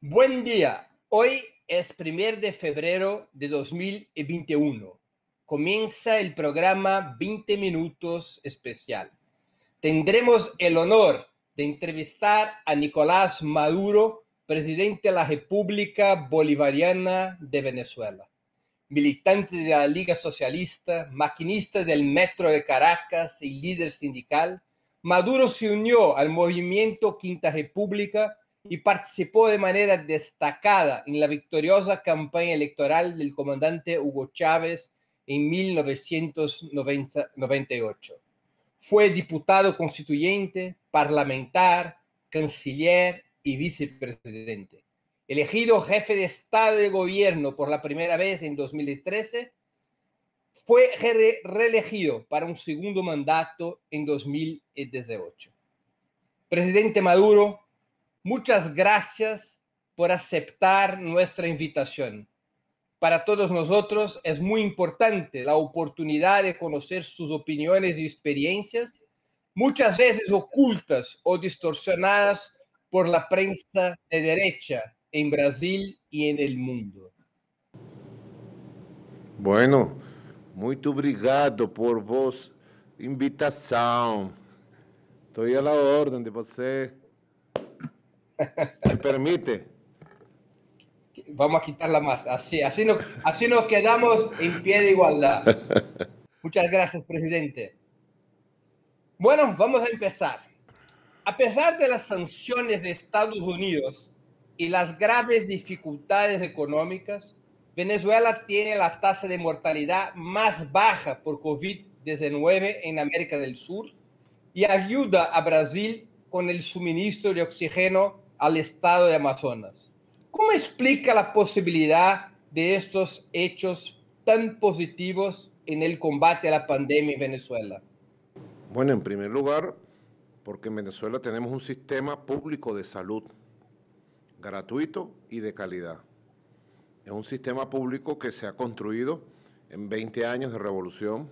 Buen día. Hoy es 1 de febrero de 2021. Comienza el programa 20 minutos especial. Tendremos el honor de entrevistar a Nicolás Maduro, presidente de la República Bolivariana de Venezuela, militante de la Liga Socialista, maquinista del Metro de Caracas y líder sindical. Maduro se unió al movimiento Quinta República y participó de manera destacada en la victoriosa campaña electoral del comandante Hugo Chávez en 1998. Fue diputado constituyente, parlamentar, canciller y vicepresidente. Elegido jefe de Estado de Gobierno por la primera vez en 2013, fue reelegido para un segundo mandato en 2018. Eh, Presidente Maduro Muchas gracias por aceptar nuestra invitación. Para todos nosotros es muy importante la oportunidad de conocer sus opiniones y experiencias, muchas veces ocultas o distorsionadas por la prensa de derecha en Brasil y en el mundo. Bueno, muy obrigado por vos invitación. Estoy a la orden de vosotros. Me permite. Vamos a quitarla más. Así, así, así nos quedamos en pie de igualdad. Muchas gracias, presidente. Bueno, vamos a empezar. A pesar de las sanciones de Estados Unidos y las graves dificultades económicas, Venezuela tiene la tasa de mortalidad más baja por COVID-19 en América del Sur y ayuda a Brasil con el suministro de oxígeno al estado de Amazonas. ¿Cómo explica la posibilidad de estos hechos tan positivos en el combate a la pandemia en Venezuela? Bueno, en primer lugar, porque en Venezuela tenemos un sistema público de salud gratuito y de calidad. Es un sistema público que se ha construido en 20 años de revolución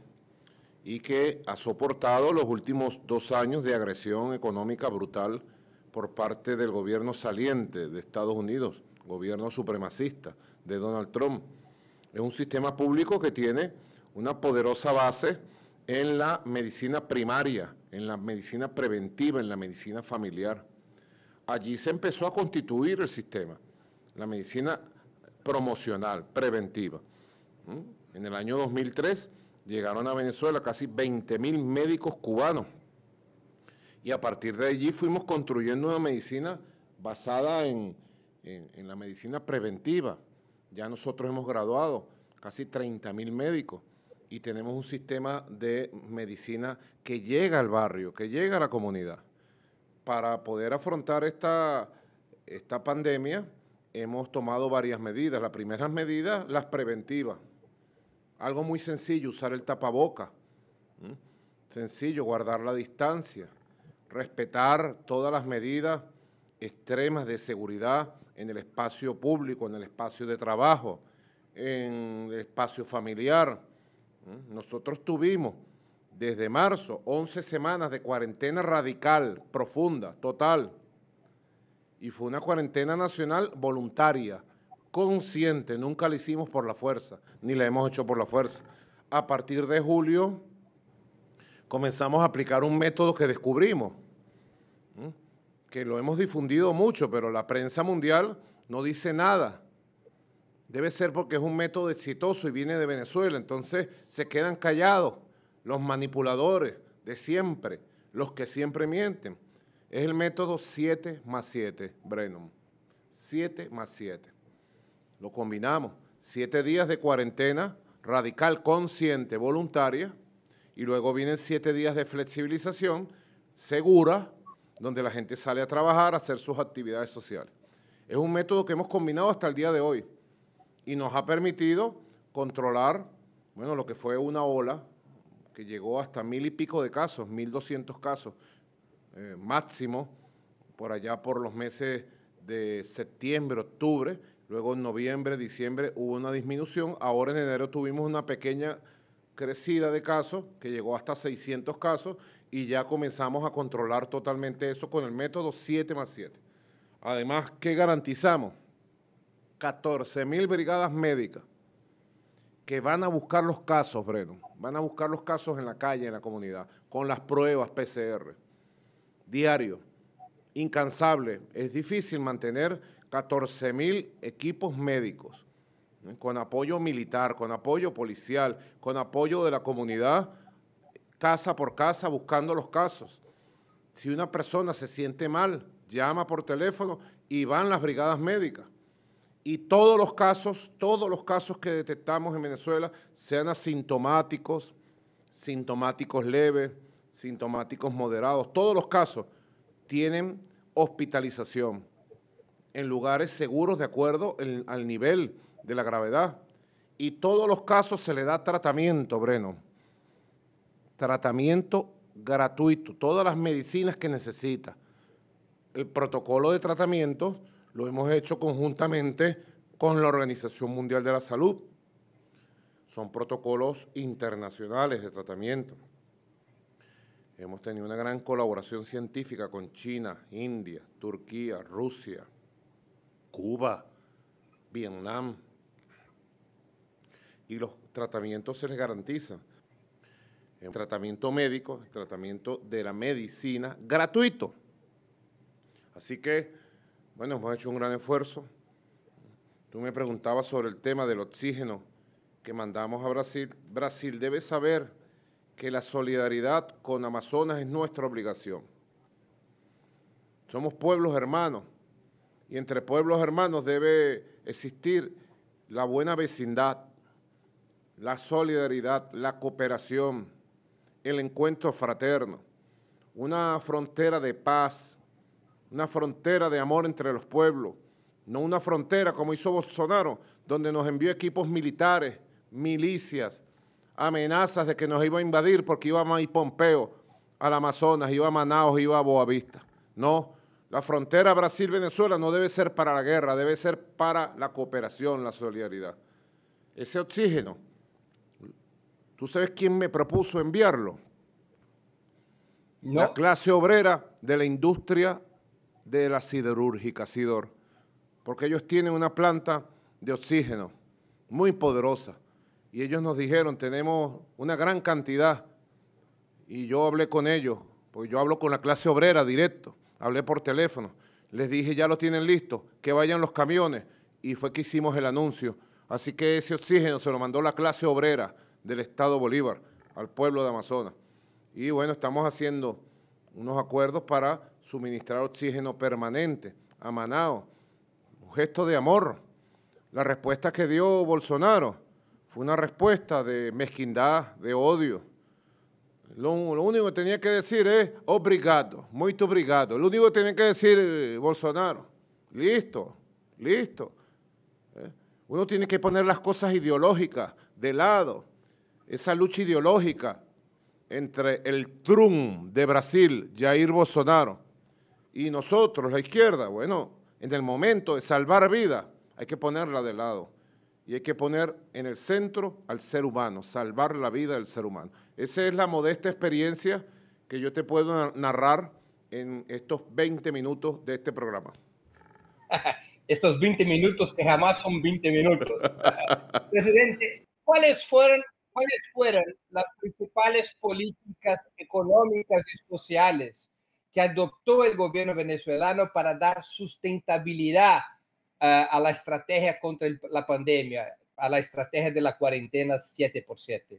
y que ha soportado los últimos dos años de agresión económica brutal por parte del gobierno saliente de Estados Unidos, gobierno supremacista de Donald Trump. Es un sistema público que tiene una poderosa base en la medicina primaria, en la medicina preventiva, en la medicina familiar. Allí se empezó a constituir el sistema, la medicina promocional, preventiva. ¿Mm? En el año 2003 llegaron a Venezuela casi 20.000 médicos cubanos y a partir de allí fuimos construyendo una medicina basada en, la medicina preventiva. Ya nosotros hemos graduado casi 30 mil médicos y tenemos un sistema de medicina que llega al barrio, que llega a la comunidad. Para poder afrontar esta, esta pandemia hemos tomado varias medidas. Las primeras medidas, las preventivas. Algo muy sencillo, usar el tapaboca. Sencillo, guardar la distancia respetar todas las medidas extremas de seguridad en el espacio público, en el espacio de trabajo, en el espacio familiar. ¿Mm? Nosotros tuvimos desde marzo 11 semanas de cuarentena radical, profunda, total, y fue una cuarentena nacional voluntaria, consciente, nunca la hicimos por la fuerza, ni la hemos hecho por la fuerza. A partir de julio comenzamos a aplicar un método que descubrimos, que lo hemos difundido mucho, pero la prensa mundial no dice nada. Debe ser porque es un método exitoso y viene de Venezuela, entonces se quedan callados los manipuladores de siempre, los que siempre mienten. Es el método 7 más 7, Brennan. 7 más 7. Lo combinamos. Siete días de cuarentena radical, consciente, voluntaria, y luego vienen siete días de flexibilización segura, donde la gente sale a trabajar, a hacer sus actividades sociales. Es un método que hemos combinado hasta el día de hoy y nos ha permitido controlar, bueno, lo que fue una ola que llegó hasta mil y pico de casos, mil doscientos casos eh, máximo, por allá por los meses de septiembre, octubre, luego en noviembre, diciembre hubo una disminución, ahora en enero tuvimos una pequeña crecida de casos que llegó hasta 600 casos y ya comenzamos a controlar totalmente eso con el método 7 más 7. Además, ¿qué garantizamos? 14.000 mil brigadas médicas que van a buscar los casos, Breno, van a buscar los casos en la calle, en la comunidad, con las pruebas PCR, diario, incansable. Es difícil mantener 14.000 mil equipos médicos, con apoyo militar, con apoyo policial, con apoyo de la comunidad casa por casa buscando los casos. Si una persona se siente mal, llama por teléfono y van las brigadas médicas. Y todos los casos, todos los casos que detectamos en Venezuela, sean asintomáticos, sintomáticos leves, sintomáticos moderados, todos los casos tienen hospitalización en lugares seguros de acuerdo al nivel de la gravedad. Y todos los casos se le da tratamiento, Breno tratamiento gratuito, todas las medicinas que necesita. El protocolo de tratamiento lo hemos hecho conjuntamente con la Organización Mundial de la Salud. Son protocolos internacionales de tratamiento. Hemos tenido una gran colaboración científica con China, India, Turquía, Rusia, Cuba, Vietnam. Y los tratamientos se les garantizan en em, tratamiento médico, el tratamiento de la medicina gratuito. Así que, bueno, hemos hecho un gran esfuerzo. Tú me preguntabas sobre el tema del oxígeno que mandamos a Brasil. Brasil debe saber que la solidaridad con Amazonas es nuestra obligación. Somos pueblos hermanos y entre pueblos hermanos debe existir la buena vecindad, la solidaridad, la cooperación, el encuentro fraterno, una frontera de paz, una frontera de amor entre los pueblos, no una frontera como hizo Bolsonaro, donde nos envió equipos militares, milicias, amenazas de que nos iba a invadir porque iba a ir Pompeo al Amazonas, iba a Manaus, iba a Boavista. No, la frontera Brasil-Venezuela no debe ser para la guerra, debe ser para la cooperación, la solidaridad. Ese oxígeno ¿Tú sabes quién me propuso enviarlo? La clase obrera de la industria de la siderúrgica, Sidor, porque ellos tienen una planta de oxígeno muy poderosa. Y ellos nos dijeron, tenemos una gran cantidad. Y yo hablé con ellos, porque yo hablo con la clase obrera directo, hablé por teléfono. Les dije, ya lo tienen listo, que vayan los camiones. Y fue que hicimos el anuncio. Así que ese oxígeno se lo mandó la clase obrera del Estado Bolívar al pueblo de Amazonas. Y bueno, estamos haciendo unos acuerdos para suministrar oxígeno permanente a Manao. Un gesto de amor. La respuesta que dio Bolsonaro fue una respuesta de mezquindad, de odio. Lo, único que tenía que decir es obrigado, muy obrigado. Lo único que tenía que decir eh, Bolsonaro, listo, listo. ¿Eh? Uno tiene que poner las cosas ideológicas de lado esa lucha ideológica entre el Trump de Brasil, Jair Bolsonaro, y nosotros, la izquierda, bueno, en el momento de salvar vida, hay que ponerla de lado. Y hay que poner en el centro al ser humano, salvar la vida del ser humano. Esa es la modesta experiencia que yo te puedo narrar en estos 20 minutos de este programa. Esos 20 minutos que jamás son 20 minutos. Presidente, ¿cuáles fueron cuáles fueron las principales políticas económicas y sociales que adoptó el gobierno venezolano para dar sustentabilidad eh, a la estrategia contra la pandemia, a la estrategia de la cuarentena 7x7?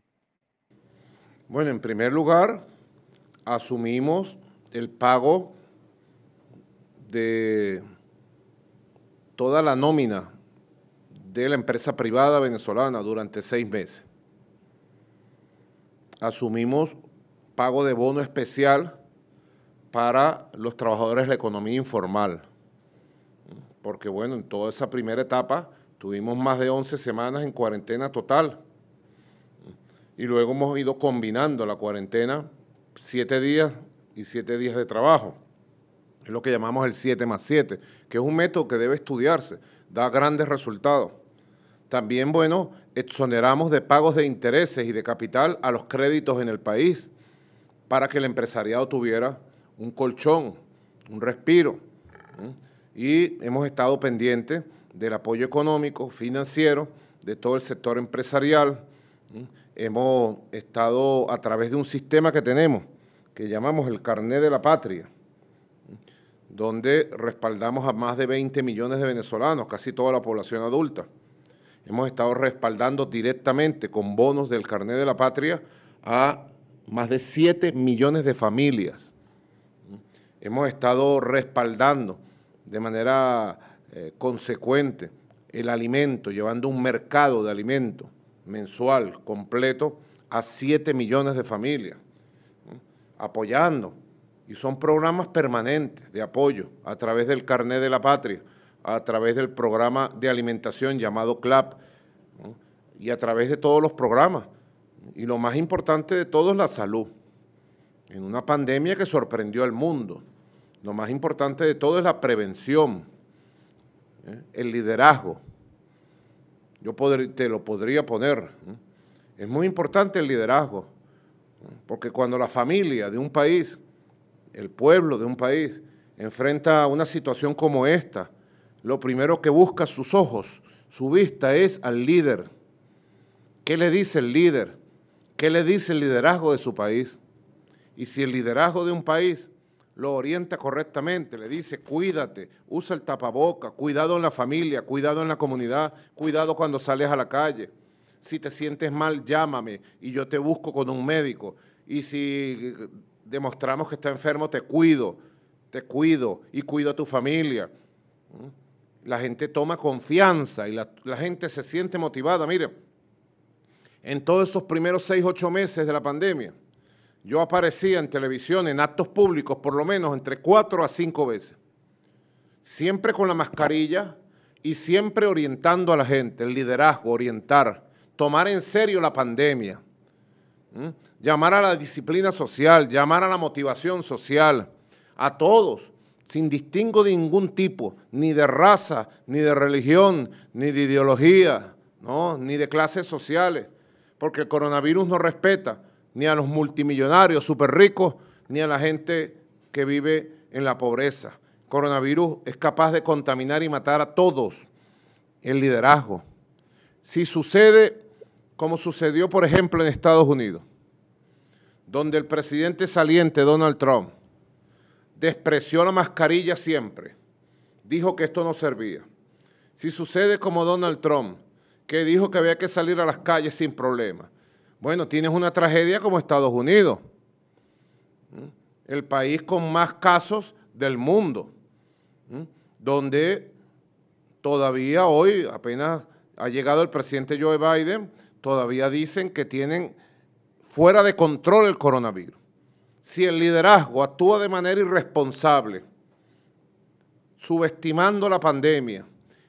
Bueno, en primer lugar, asumimos el pago de toda la nómina de la empresa privada venezolana durante seis meses asumimos pago de bono especial para los trabajadores de la economía informal, porque bueno, en toda esa primera etapa tuvimos más de 11 semanas en cuarentena total y luego hemos ido combinando la cuarentena 7 días y 7 días de trabajo. Es lo que llamamos el 7 más 7, que es un método que debe estudiarse, da grandes resultados. También, bueno, exoneramos de pagos de intereses y de capital a los créditos en el país para que el empresariado tuviera un colchón, un respiro. Y hemos estado pendientes del apoyo económico, financiero, de todo el sector empresarial. Hemos estado a través de un sistema que tenemos, que llamamos el carnet de la patria, donde respaldamos a más de 20 millones de venezolanos, casi toda la población adulta hemos estado respaldando directamente con bonos del carnet de la patria a más de 7 millones de familias. Hemos estado respaldando de manera eh, consecuente el alimento, llevando un mercado de alimento mensual completo a 7 millones de familias, apoyando. Y son programas permanentes de apoyo a través del carnet de la patria a través del programa de alimentación llamado CLAP y a través de todos los programas. Y lo más importante de todo es la salud. En una pandemia que sorprendió al mundo, lo más importante de todo es la prevención, ¿eh? el liderazgo. Yo te lo podría poner. Es muy importante el liderazgo, porque cuando la familia de un país, el pueblo de un país, enfrenta una situación como esta, lo primero que busca sus ojos, su vista es al líder. ¿Qué le dice el líder? ¿Qué le dice el liderazgo de su país? Y si el liderazgo de un país lo orienta correctamente, le dice, cuídate, usa el tapaboca, cuidado en la familia, cuidado en la comunidad, cuidado cuando sales a la calle. Si te sientes mal, llámame y yo te busco con un médico. Y si demostramos que está enfermo, te cuido, te cuido y cuido a tu familia. ¿Mm? la gente toma confianza y la, gente se siente motivada. Mire, en todos esos primeros seis, ocho meses de la pandemia, yo aparecía en televisión, en actos públicos, por lo menos entre cuatro a cinco veces. Siempre con la mascarilla y siempre orientando a la gente, el liderazgo, orientar, tomar en serio la pandemia, llamar a la disciplina social, llamar a la motivación social, a todos sin distingo de ningún tipo, ni de raza, ni de religión, ni de ideología, ¿no? ni de clases sociales, porque el coronavirus no respeta ni a los multimillonarios súper ricos, ni a la gente que vive en la pobreza. El coronavirus es capaz de contaminar y matar a todos el liderazgo. Si sucede como sucedió, por ejemplo, en Estados Unidos, donde el presidente saliente Donald Trump despreció la mascarilla siempre. Dijo que esto no servía. Si sucede como Donald Trump, que dijo que había que salir a las calles sin problema, bueno, tienes una tragedia como Estados Unidos, ¿Mm? el país con más casos del mundo, ¿Mm? donde todavía hoy, apenas ha llegado el presidente Joe Biden, todavía dicen que tienen fuera de control el coronavirus si el liderazgo actúa de manera irresponsable, subestimando la pandemia,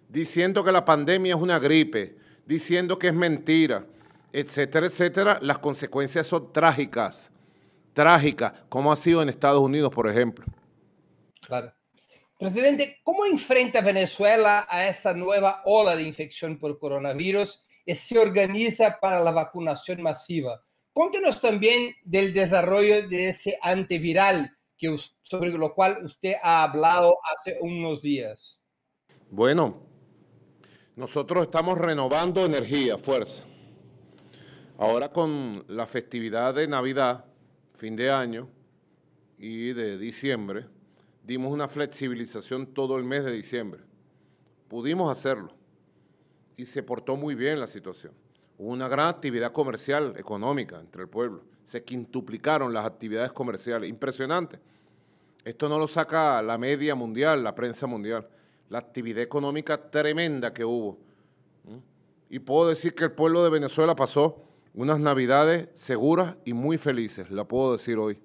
diciendo que la pandemia es una gripe, diciendo que es mentira, etcétera, etcétera, las consecuencias son trágicas, trágicas, como ha sido en Estados Unidos, por ejemplo. Claro. Presidente, ¿cómo enfrenta Venezuela a esa nueva ola de infección por coronavirus y se organiza para la vacunación masiva? Cuéntenos también del desarrollo de ese antiviral que, sobre lo cual usted ha hablado hace unos días. Bueno, nosotros estamos renovando energía, fuerza. Ahora con la festividad de Navidad, fin de año y de diciembre, dimos una flexibilización todo el mes de diciembre. Pudimos hacerlo y se portó muy bien la situación. Hubo una gran actividad comercial, económica entre el pueblo. Se quintuplicaron las actividades comerciales. Impresionante. Esto no lo saca la media mundial, la prensa mundial. La actividad económica tremenda que hubo. ¿Mm? Y puedo decir que el pueblo de Venezuela pasó unas navidades seguras y muy felices, la puedo decir hoy.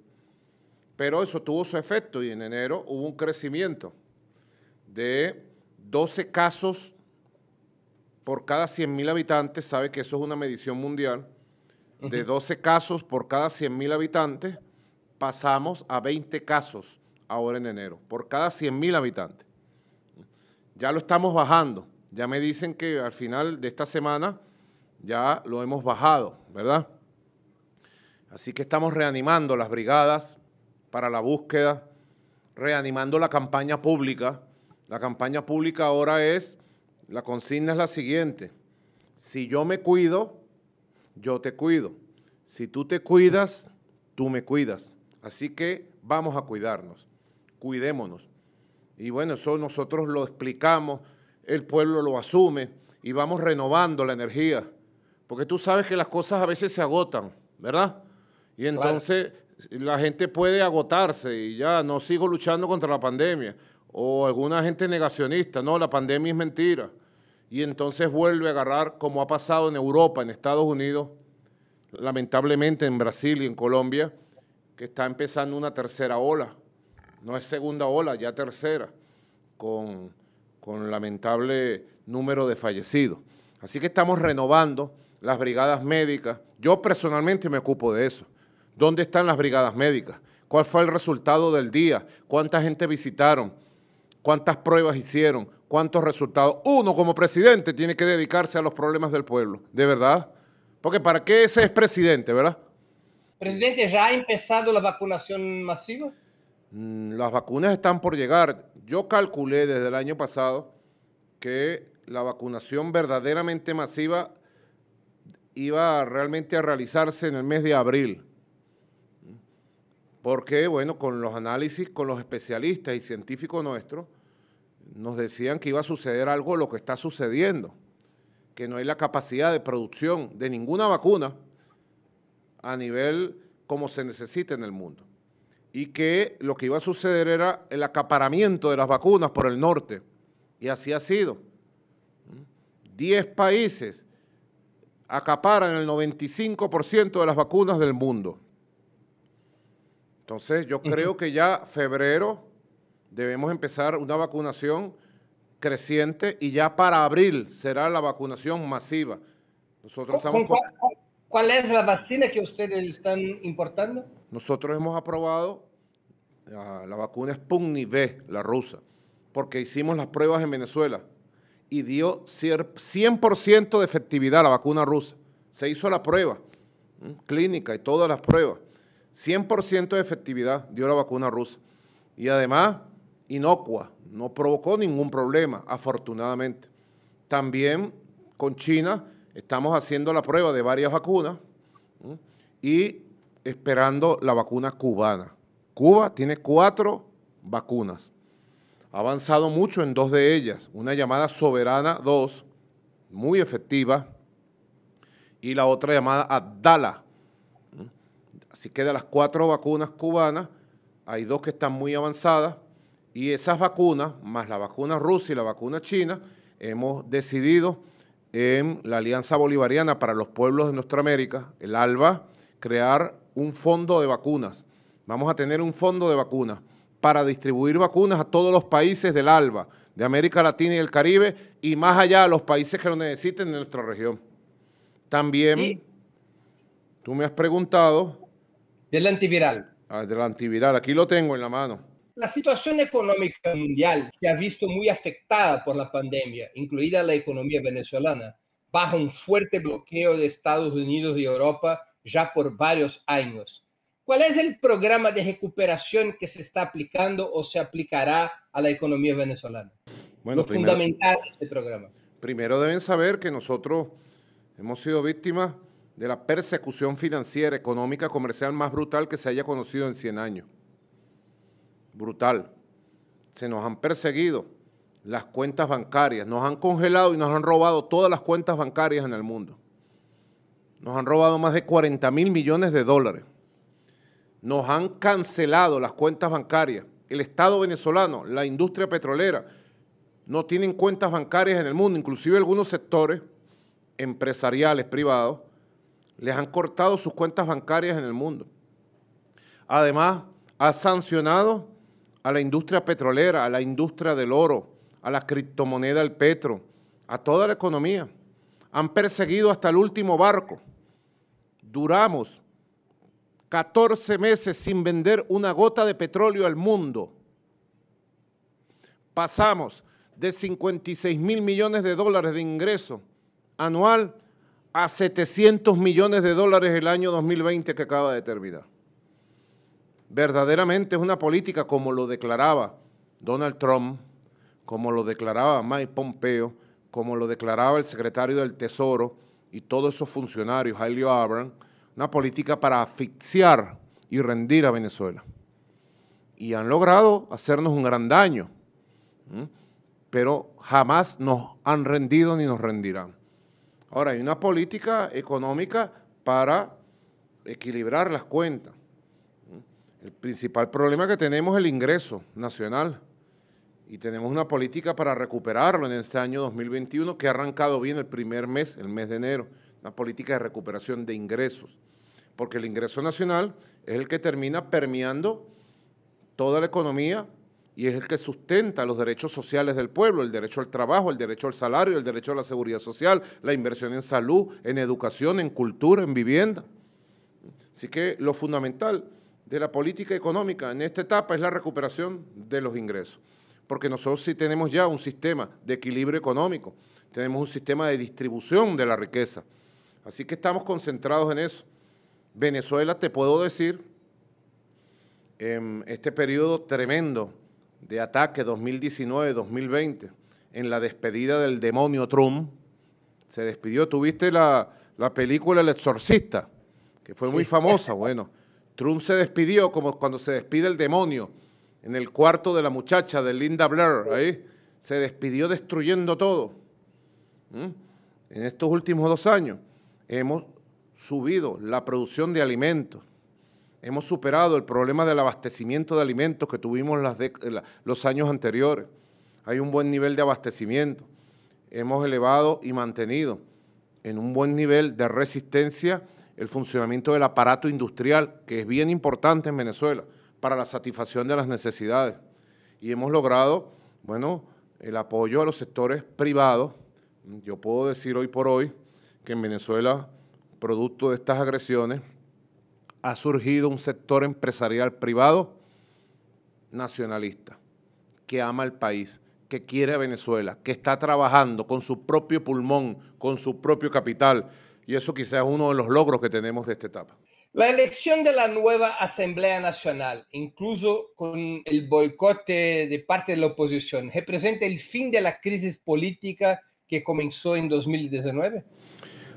Pero eso tuvo su efecto y en enero hubo un crecimiento de 12 casos por cada 100.000 habitantes, sabe que eso es una medición mundial, de 12 casos por cada 100.000 habitantes, pasamos a 20 casos ahora en enero, por cada 100.000 habitantes. Ya lo estamos bajando, ya me dicen que al final de esta semana ya lo hemos bajado, ¿verdad? Así que estamos reanimando las brigadas para la búsqueda, reanimando la campaña pública. La campaña pública ahora es la consigna es la siguiente. Si yo me cuido, yo te cuido. Si tú te cuidas, tú me cuidas. Así que vamos a cuidarnos, cuidémonos. Y bueno, eso nosotros lo explicamos, el pueblo lo asume y vamos renovando la energía. Porque tú sabes que las cosas a veces se agotan, ¿verdad? Y entonces la gente puede agotarse y ya no sigo luchando contra la pandemia. O alguna gente negacionista, no, la pandemia es mentira y entonces vuelve a agarrar, como ha pasado en Europa, en Estados Unidos, lamentablemente en Brasil y en Colombia, que está empezando una tercera ola. No es segunda ola, ya tercera, con, lamentable número de fallecidos. Así que estamos renovando las brigadas médicas. Yo personalmente me ocupo de eso. ¿Dónde están las brigadas médicas? ¿Cuál fue el resultado del día? ¿Cuánta gente visitaron? ¿Cuántas pruebas hicieron? cuántos resultados. Uno como presidente tiene que dedicarse a los problemas del pueblo, de verdad. Porque ¿para qué ese es presidente, verdad? Presidente, ¿ya ha empezado la vacunación masiva? Mm, las vacunas están por llegar. Yo calculé desde el año pasado que la vacunación verdaderamente masiva iba realmente a realizarse en el mes de abril. ¿Mm? Porque, bueno, con los análisis, con los especialistas y científicos nuestros, nos decían que iba a suceder algo lo que está sucediendo, que no hay la capacidad de producción de ninguna vacuna a nivel como se necesita en el mundo. Y que lo que iba a suceder era el acaparamiento de las vacunas por el norte. Y así ha sido. Diez países acaparan el 95% de las vacunas del mundo. Entonces yo creo que ya febrero debemos empezar una vacunación creciente y ya para abril será la vacunación masiva. Nosotros cuál, es la vacuna que ustedes están importando? Nosotros hemos aprobado ah, la vacuna Sputnik V, la rusa, porque hicimos las pruebas en Venezuela y dio 100% de efectividad la vacuna rusa. Se hizo la prueba clínica y todas las pruebas. 100% de efectividad dio la vacuna rusa. Y además inocua, no provocó ningún problema, afortunadamente. También con China estamos haciendo la prueba de varias vacunas y esperando la vacuna cubana. Cuba tiene cuatro vacunas. Ha avanzado mucho en dos de ellas, una llamada Soberana 2, muy efectiva, y la otra llamada Abdala. Así que de las cuatro vacunas cubanas, hay dos que están muy avanzadas, y esas vacunas, más la vacuna rusa y la vacuna china, hemos decidido en la Alianza Bolivariana para los Pueblos de Nuestra América, el ALBA, crear un fondo de vacunas. Vamos a tener un fondo de vacunas para distribuir vacunas a todos los países del ALBA, de América Latina y el Caribe, y más allá a los países que lo necesiten en nuestra región. También, tú me has preguntado... Del antiviral. Ah, del antiviral, aquí lo tengo en la mano. La situación económica mundial se ha visto muy afectada por la pandemia, incluida la economía venezolana, bajo un fuerte bloqueo de Estados Unidos y Europa ya por varios años. ¿Cuál es el programa de recuperación que se está aplicando o se aplicará a la economía venezolana? Bueno, Lo primero, fundamental de este programa. Primero deben saber que nosotros hemos sido víctimas de la persecución financiera, económica, comercial más brutal que se haya conocido en 100 años brutal. Se nos han perseguido las cuentas bancarias, nos han congelado y nos han robado todas las cuentas bancarias en el mundo. Nos han robado más de 40 mil millones de dólares. Nos han cancelado las cuentas bancarias. El Estado venezolano, la industria petrolera, no tienen cuentas bancarias en el mundo. Inclusive algunos sectores empresariales privados les han cortado sus cuentas bancarias en el mundo. Además, ha sancionado a la industria petrolera, a la industria del oro, a la criptomoneda, del petro, a toda la economía. Han perseguido hasta el último barco. Duramos 14 meses sin vender una gota de petróleo al mundo. Pasamos de 56 mil millones de dólares de ingreso anual a 700 millones de dólares el año 2020 que acaba de terminar verdaderamente es una política como lo declaraba Donald Trump, como lo declaraba Mike Pompeo, como lo declaraba el secretario del Tesoro y todos esos funcionarios, helio Abram, una política para asfixiar y rendir a Venezuela. Y han logrado hacernos un gran daño, pero jamás nos han rendido ni nos rendirán. Ahora, hay una política económica para equilibrar las cuentas el principal problema que tenemos es el ingreso nacional y tenemos una política para recuperarlo en este año 2021 que ha arrancado bien el primer mes, el mes de enero, una política de recuperación de ingresos, porque el ingreso nacional es el que termina permeando toda la economía y es el que sustenta los derechos sociales del pueblo, el derecho al trabajo, el derecho al salario, el derecho a la seguridad social, la inversión en salud, en educación, en cultura, en vivienda. Así que lo fundamental de la política económica en esta etapa es la recuperación de los ingresos, porque nosotros sí tenemos ya un sistema de equilibrio económico, tenemos un sistema de distribución de la riqueza, así que estamos concentrados en eso. Venezuela, te puedo decir, en este periodo tremendo de ataque 2019-2020, en la despedida del demonio Trump, se despidió, tuviste la, la película El Exorcista, que fue muy famosa, bueno. Trump se despidió como cuando se despide el demonio en el cuarto de la muchacha de Linda Blair, se despidió destruyendo todo. ¿Mm? En estos últimos dos años hemos subido la producción de alimentos, hemos superado el problema del abastecimiento de alimentos que tuvimos los años anteriores. Hay un buen nivel de abastecimiento, hemos elevado y mantenido en un buen nivel de resistencia el funcionamiento del aparato industrial, que es bien importante en Venezuela para la satisfacción de las necesidades. Y hemos logrado, bueno, el apoyo a los sectores privados. Yo puedo decir hoy por hoy que en Venezuela, producto de estas agresiones, ha surgido un sector empresarial privado nacionalista, que ama al país, que quiere a Venezuela, que está trabajando con su propio pulmón, con su propio capital, y eso quizás es uno de los logros que tenemos de esta etapa. La elección de la nueva Asamblea Nacional, incluso con el boicote de parte de la oposición, representa el fin de la crisis política que comenzó en 2019?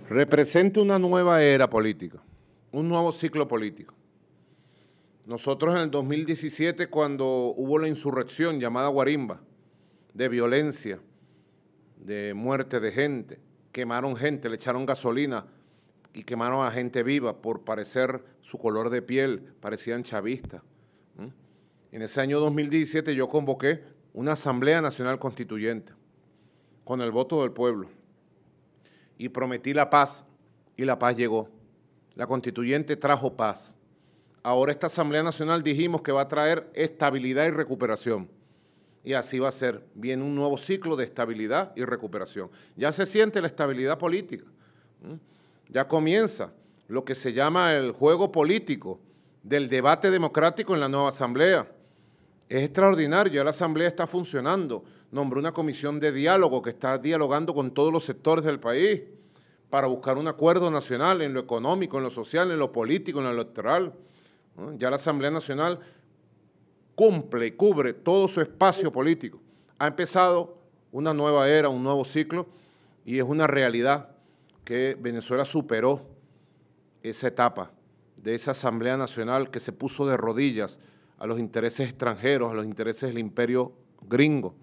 Representa una nueva era política, un nuevo ciclo político. Nosotros en el 2017, cuando hubo la insurrección llamada Guarimba, de violencia, de muerte de gente, quemaron gente, le echaron gasolina y quemaron a gente viva por parecer su color de piel, parecían chavistas. En ese año 2017 yo convoqué una Asamblea Nacional Constituyente con el voto del pueblo y prometí la paz y la paz llegó. La constituyente trajo paz. Ahora esta Asamblea Nacional dijimos que va a traer estabilidad y recuperación y así va a ser. Viene un nuevo ciclo de estabilidad y recuperación. Ya se siente la estabilidad política, ya comienza lo que se llama el juego político del debate democrático en la nueva asamblea. Es extraordinario, ya la asamblea está funcionando. Nombró una comisión de diálogo que está dialogando con todos los sectores del país para buscar un acuerdo nacional en lo económico, en lo social, en lo político, en lo electoral. Ya la Asamblea Nacional cumple y cubre todo su espacio político. Ha empezado una nueva era, un nuevo ciclo, y es una realidad que Venezuela superó esa etapa de esa Asamblea Nacional que se puso de rodillas a los intereses extranjeros, a los intereses del imperio gringo,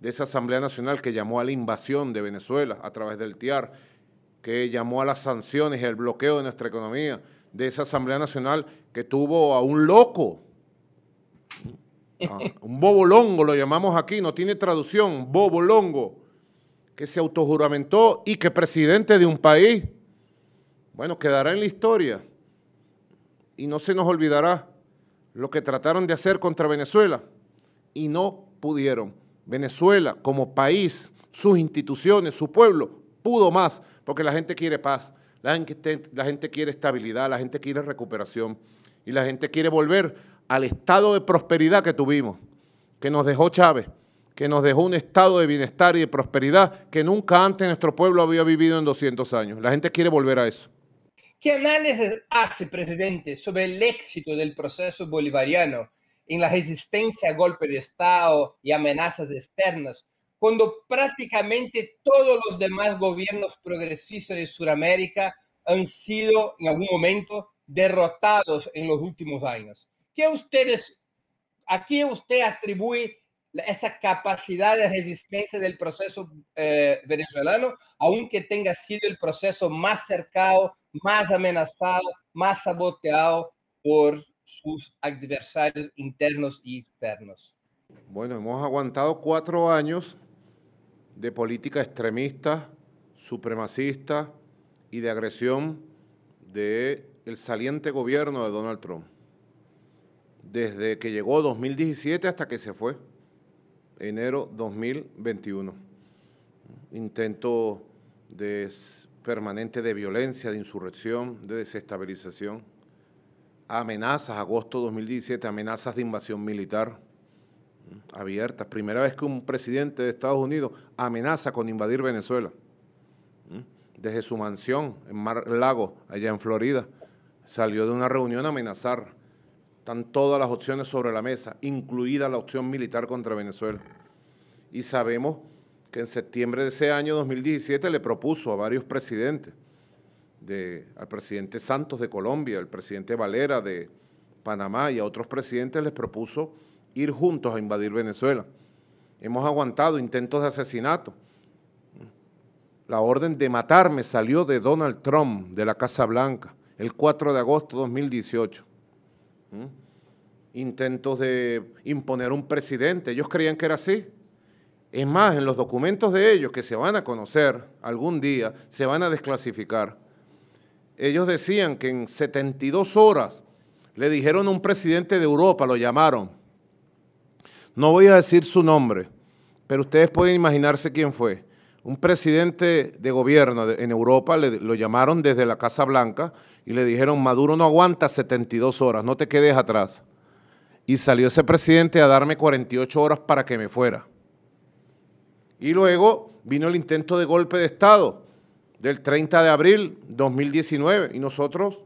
de esa Asamblea Nacional que llamó a la invasión de Venezuela a través del TIAR, que llamó a las sanciones y al bloqueo de nuestra economía, de esa Asamblea Nacional que tuvo a un loco Ah, un bobolongo lo llamamos aquí, no tiene traducción, bobolongo, que se autojuramentó y que presidente de un país, bueno, quedará en la historia y no se nos olvidará lo que trataron de hacer contra Venezuela y no pudieron. Venezuela como país, sus instituciones, su pueblo, pudo más porque la gente quiere paz, la la gente quiere estabilidad, la gente quiere recuperación y la gente quiere volver al estado de prosperidad que tuvimos, que nos dejó Chávez, que nos dejó un estado de bienestar y de prosperidad que nunca antes nuestro pueblo había vivido en 200 años. La gente quiere volver a eso. ¿Qué análisis hace, presidente, sobre el éxito del proceso bolivariano en la resistencia a golpe de Estado y amenazas externas, cuando prácticamente todos los demás gobiernos progresistas de Sudamérica han sido en algún momento derrotados en los últimos años? ustedes, a qué usted atribuye esa capacidad de resistencia del proceso eh, venezolano, aunque tenga sido el proceso más cercado, más amenazado, más saboteado por sus adversarios internos y externos? Bueno, hemos aguantado cuatro años de política extremista, supremacista y de agresión del el saliente gobierno de Donald Trump desde que llegó 2017 hasta que se fue, enero 2021. Intento permanente de violencia, de insurrección, de desestabilización, amenazas, agosto 2017, amenazas de invasión militar abiertas. Primera vez que un presidente de Estados Unidos amenaza con invadir Venezuela. Desde su mansión en Mar Lago, allá en Florida, salió de una reunión a amenazar están todas las opciones sobre la mesa, incluida la opción militar contra Venezuela. Y sabemos que en septiembre de ese año 2017 le propuso a varios presidentes, de, al presidente Santos de Colombia, al presidente Valera de Panamá y a otros presidentes les propuso ir juntos a invadir Venezuela. Hemos aguantado intentos de asesinato. La orden de matarme salió de Donald Trump, de la Casa Blanca, el 4 de agosto de 2018. ¿Mm? intentos de imponer un presidente. Ellos creían que era así. Es más, en los documentos de ellos que se van a conocer algún día, se van a desclasificar. Ellos decían que en 72 horas le dijeron a un presidente de Europa, lo llamaron. No voy a decir su nombre, pero ustedes pueden imaginarse quién fue. Un presidente de gobierno en Europa lo llamaron desde la Casa Blanca y le dijeron, Maduro no aguanta 72 horas, no te quedes atrás. Y salió ese presidente a darme 48 horas para que me fuera. Y luego vino el intento de golpe de Estado del 30 de abril 2019 y nosotros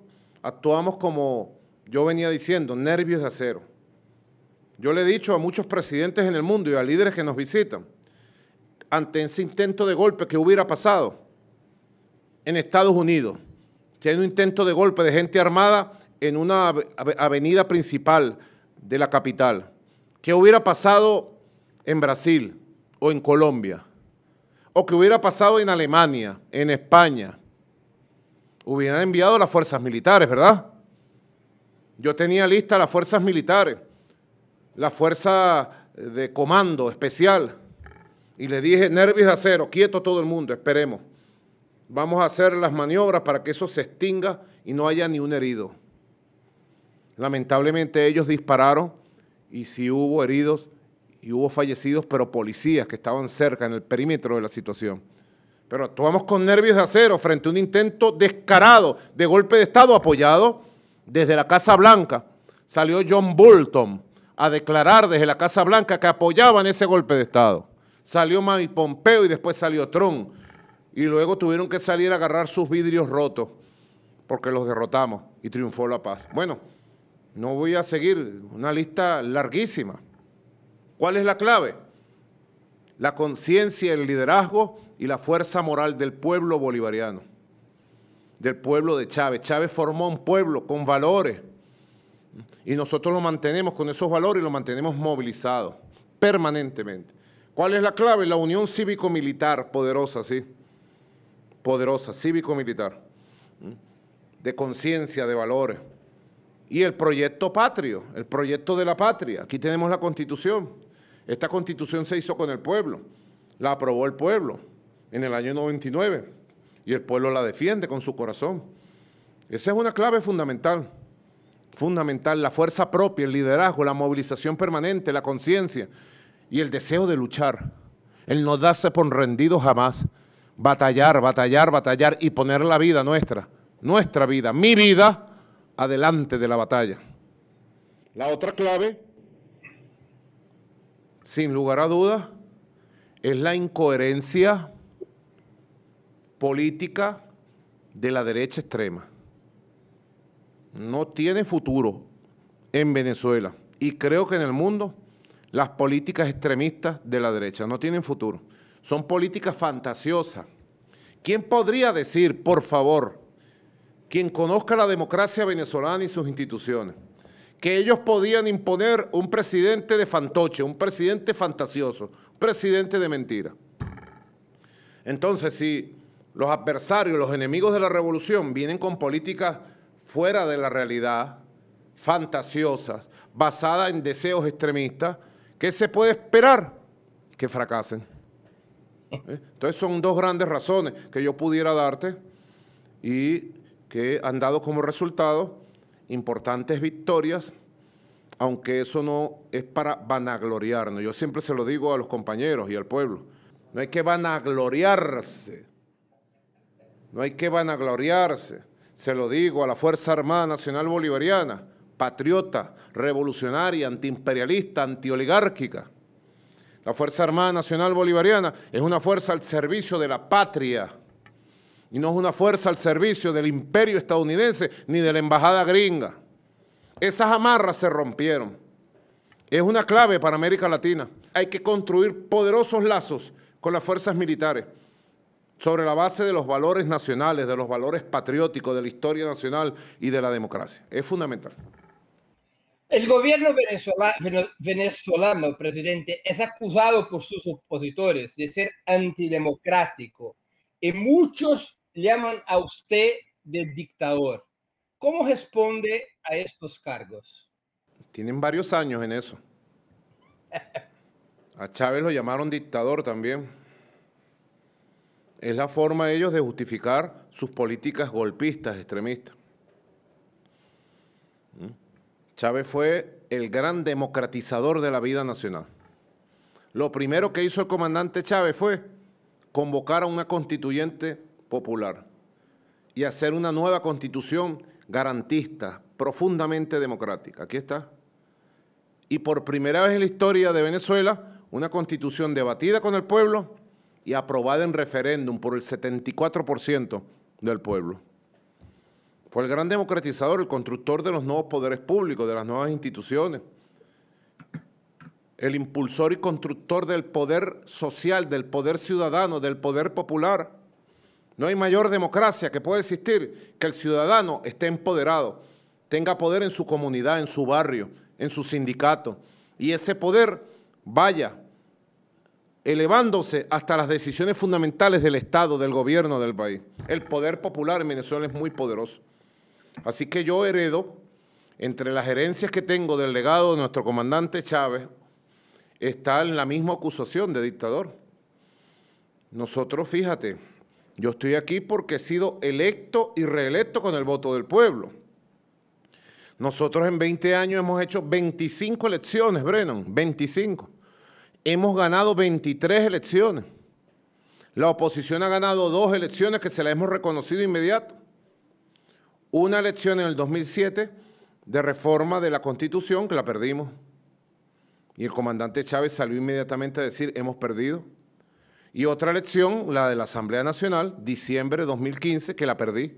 actuamos como yo venía diciendo, nervios de acero. Yo le he dicho a muchos presidentes en el mundo y a líderes que nos visitan, ante ese intento de golpe que hubiera pasado en Estados Unidos, que hay un intento de golpe de gente armada en una avenida principal de la capital. ¿Qué hubiera pasado en Brasil o en Colombia? ¿O qué hubiera pasado en Alemania, en España? Hubieran enviado las fuerzas militares, ¿verdad? Yo tenía lista las fuerzas militares, la fuerza de comando especial, y le dije, nervios de acero, quieto todo el mundo, esperemos vamos a hacer las maniobras para que eso se extinga y no haya ni un herido. Lamentablemente ellos dispararon y sí hubo heridos y hubo fallecidos, pero policías que estaban cerca en el perímetro de la situación. Pero actuamos con nervios de acero frente a un intento descarado de golpe de Estado apoyado desde la Casa Blanca. Salió John Bolton a declarar desde la Casa Blanca que apoyaban ese golpe de Estado. Salió Mami Pompeo y después salió Trump y luego tuvieron que salir a agarrar sus vidrios rotos porque los derrotamos y triunfó la paz. Bueno, no voy a seguir una lista larguísima. ¿Cuál es la clave? La conciencia, el liderazgo y la fuerza moral del pueblo bolivariano, del pueblo de Chávez. Chávez formó un pueblo con valores y nosotros lo mantenemos con esos valores y lo mantenemos movilizado permanentemente. ¿Cuál es la clave? La unión cívico-militar poderosa, sí poderosa, cívico-militar, de conciencia, de valores. Y el proyecto patrio, el proyecto de la patria. Aquí tenemos la constitución. Esta constitución se hizo con el pueblo, la aprobó el pueblo en el año 99 y el pueblo la defiende con su corazón. Esa es una clave fundamental, fundamental, la fuerza propia, el liderazgo, la movilización permanente, la conciencia y el deseo de luchar, el no darse por rendido jamás batallar, batallar, batallar y poner la vida nuestra, nuestra vida, mi vida, adelante de la batalla. La otra clave, sin lugar a dudas, es la incoherencia política de la derecha extrema. No tiene futuro en Venezuela y creo que en el mundo las políticas extremistas de la derecha no tienen futuro son políticas fantasiosas. ¿Quién podría decir, por favor, quien conozca la democracia venezolana y sus instituciones, que ellos podían imponer un presidente de fantoche, un presidente fantasioso, un presidente de mentira? Entonces, si los adversarios, los enemigos de la revolución vienen con políticas fuera de la realidad, fantasiosas, basadas en deseos extremistas, ¿qué se puede esperar? Que fracasen. ¿Eh? Entonces son dos grandes razones que yo pudiera darte y que han dado como resultado importantes victorias, aunque eso no es para vanagloriarnos. Yo siempre se lo digo a los compañeros y al pueblo, no hay que vanagloriarse, no hay que vanagloriarse. Se lo digo a la Fuerza Armada Nacional Bolivariana, patriota, revolucionaria, antiimperialista, antioligárquica la Fuerza Armada Nacional Bolivariana es una fuerza al servicio de la patria y no es una fuerza al servicio del imperio estadounidense ni de la embajada gringa. Esas amarras se rompieron. Es una clave para América Latina. Hay que construir poderosos lazos con las fuerzas militares sobre la base de los valores nacionales, de los valores patrióticos, de la historia nacional y de la democracia. Es fundamental. El gobierno venezolano, presidente, es acusado por sus opositores de ser antidemocrático y muchos llaman a usted de dictador. ¿Cómo responde a estos cargos? Tienen varios años en eso. A Chávez lo llamaron dictador también. Es la forma de ellos de justificar sus políticas golpistas, extremistas. Chávez fue el gran democratizador de la vida nacional. Lo primero que hizo el comandante Chávez fue convocar a una constituyente popular y hacer una nueva constitución garantista, profundamente democrática. Aquí está. Y por primera vez en la historia de Venezuela, una constitución debatida con el pueblo y aprobada en referéndum por el 74% del pueblo. Fue el gran democratizador, el constructor de los nuevos poderes públicos, de las nuevas instituciones, el impulsor y constructor del poder social, del poder ciudadano, del poder popular. No hay mayor democracia que pueda existir que el ciudadano esté empoderado, tenga poder en su comunidad, en su barrio, en su sindicato, y ese poder vaya elevándose hasta las decisiones fundamentales del Estado, del gobierno del país. El poder popular en Venezuela es muy poderoso. Así que yo heredo, entre las herencias que tengo del legado de nuestro comandante Chávez, está en la misma acusación de dictador. Nosotros, fíjate, yo estoy aquí porque he sido electo y reelecto con el voto del pueblo. Nosotros en 20 años hemos hecho 25 elecciones, Brennan, 25. Hemos ganado 23 elecciones. La oposición ha ganado dos elecciones que se las hemos reconocido inmediato una elección en el 2007 de reforma de la Constitución, que la perdimos. Y el comandante Chávez salió inmediatamente a decir, hemos perdido. Y otra elección, la de la Asamblea Nacional, diciembre de 2015, que la perdí.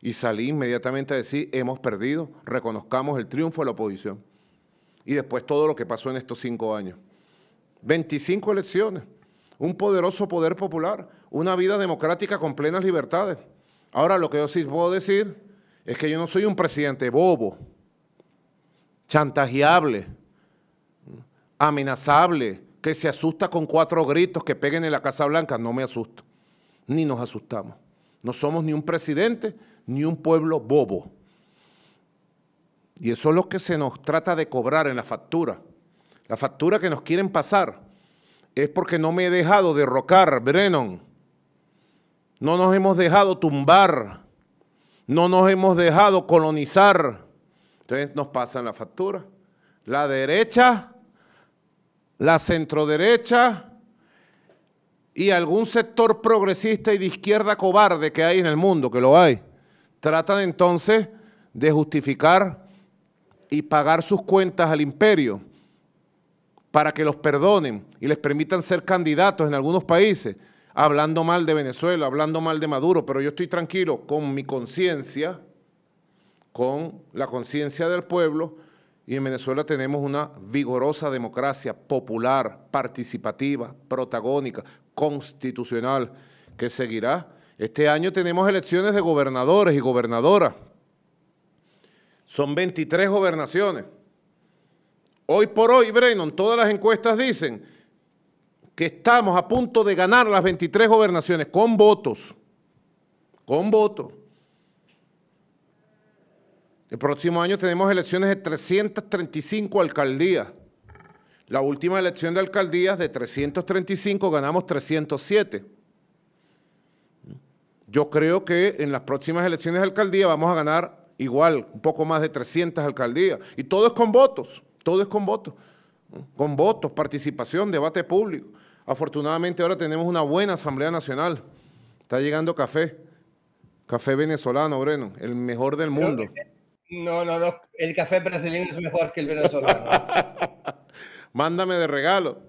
Y salí inmediatamente a decir, hemos perdido, reconozcamos el triunfo de la oposición. Y después todo lo que pasó en estos cinco años. 25 elecciones, un poderoso poder popular, una vida democrática con plenas libertades. Ahora lo que yo sí puedo decir es que yo no soy un presidente bobo, chantajeable, amenazable, que se asusta con cuatro gritos que peguen en la Casa Blanca. No me asusto, ni nos asustamos. No somos ni un presidente ni un pueblo bobo. Y eso es lo que se nos trata de cobrar en la factura. La factura que nos quieren pasar es porque no me he dejado derrocar, Brennan no nos hemos dejado tumbar, no nos hemos dejado colonizar. Entonces nos pasan la factura. La derecha, la centroderecha y algún sector progresista y de izquierda cobarde que hay en el mundo, que lo hay, tratan entonces de justificar y pagar sus cuentas al imperio para que los perdonen y les permitan ser candidatos en algunos países hablando mal de Venezuela, hablando mal de Maduro, pero yo estoy tranquilo con mi conciencia, con la conciencia del pueblo, y en Venezuela tenemos una vigorosa democracia popular, participativa, protagónica, constitucional, que seguirá. Este año tenemos elecciones de gobernadores y gobernadoras. Son 23 gobernaciones. Hoy por hoy, Brennan, todas las encuestas dicen que estamos a punto de ganar las 23 gobernaciones con votos, con votos. El próximo año tenemos elecciones de 335 alcaldías. La última elección de alcaldías de 335 ganamos 307. Yo creo que en las próximas elecciones de alcaldía vamos a ganar igual, un poco más de 300 alcaldías. Y todo es con votos, todo es con votos. Con votos, participación, debate público. Afortunadamente ahora tenemos una buena Asamblea Nacional. Está llegando café, café venezolano, Breno, el mejor del mundo. No, no, no, el café brasileño es mejor que el venezolano. Mándame de regalo.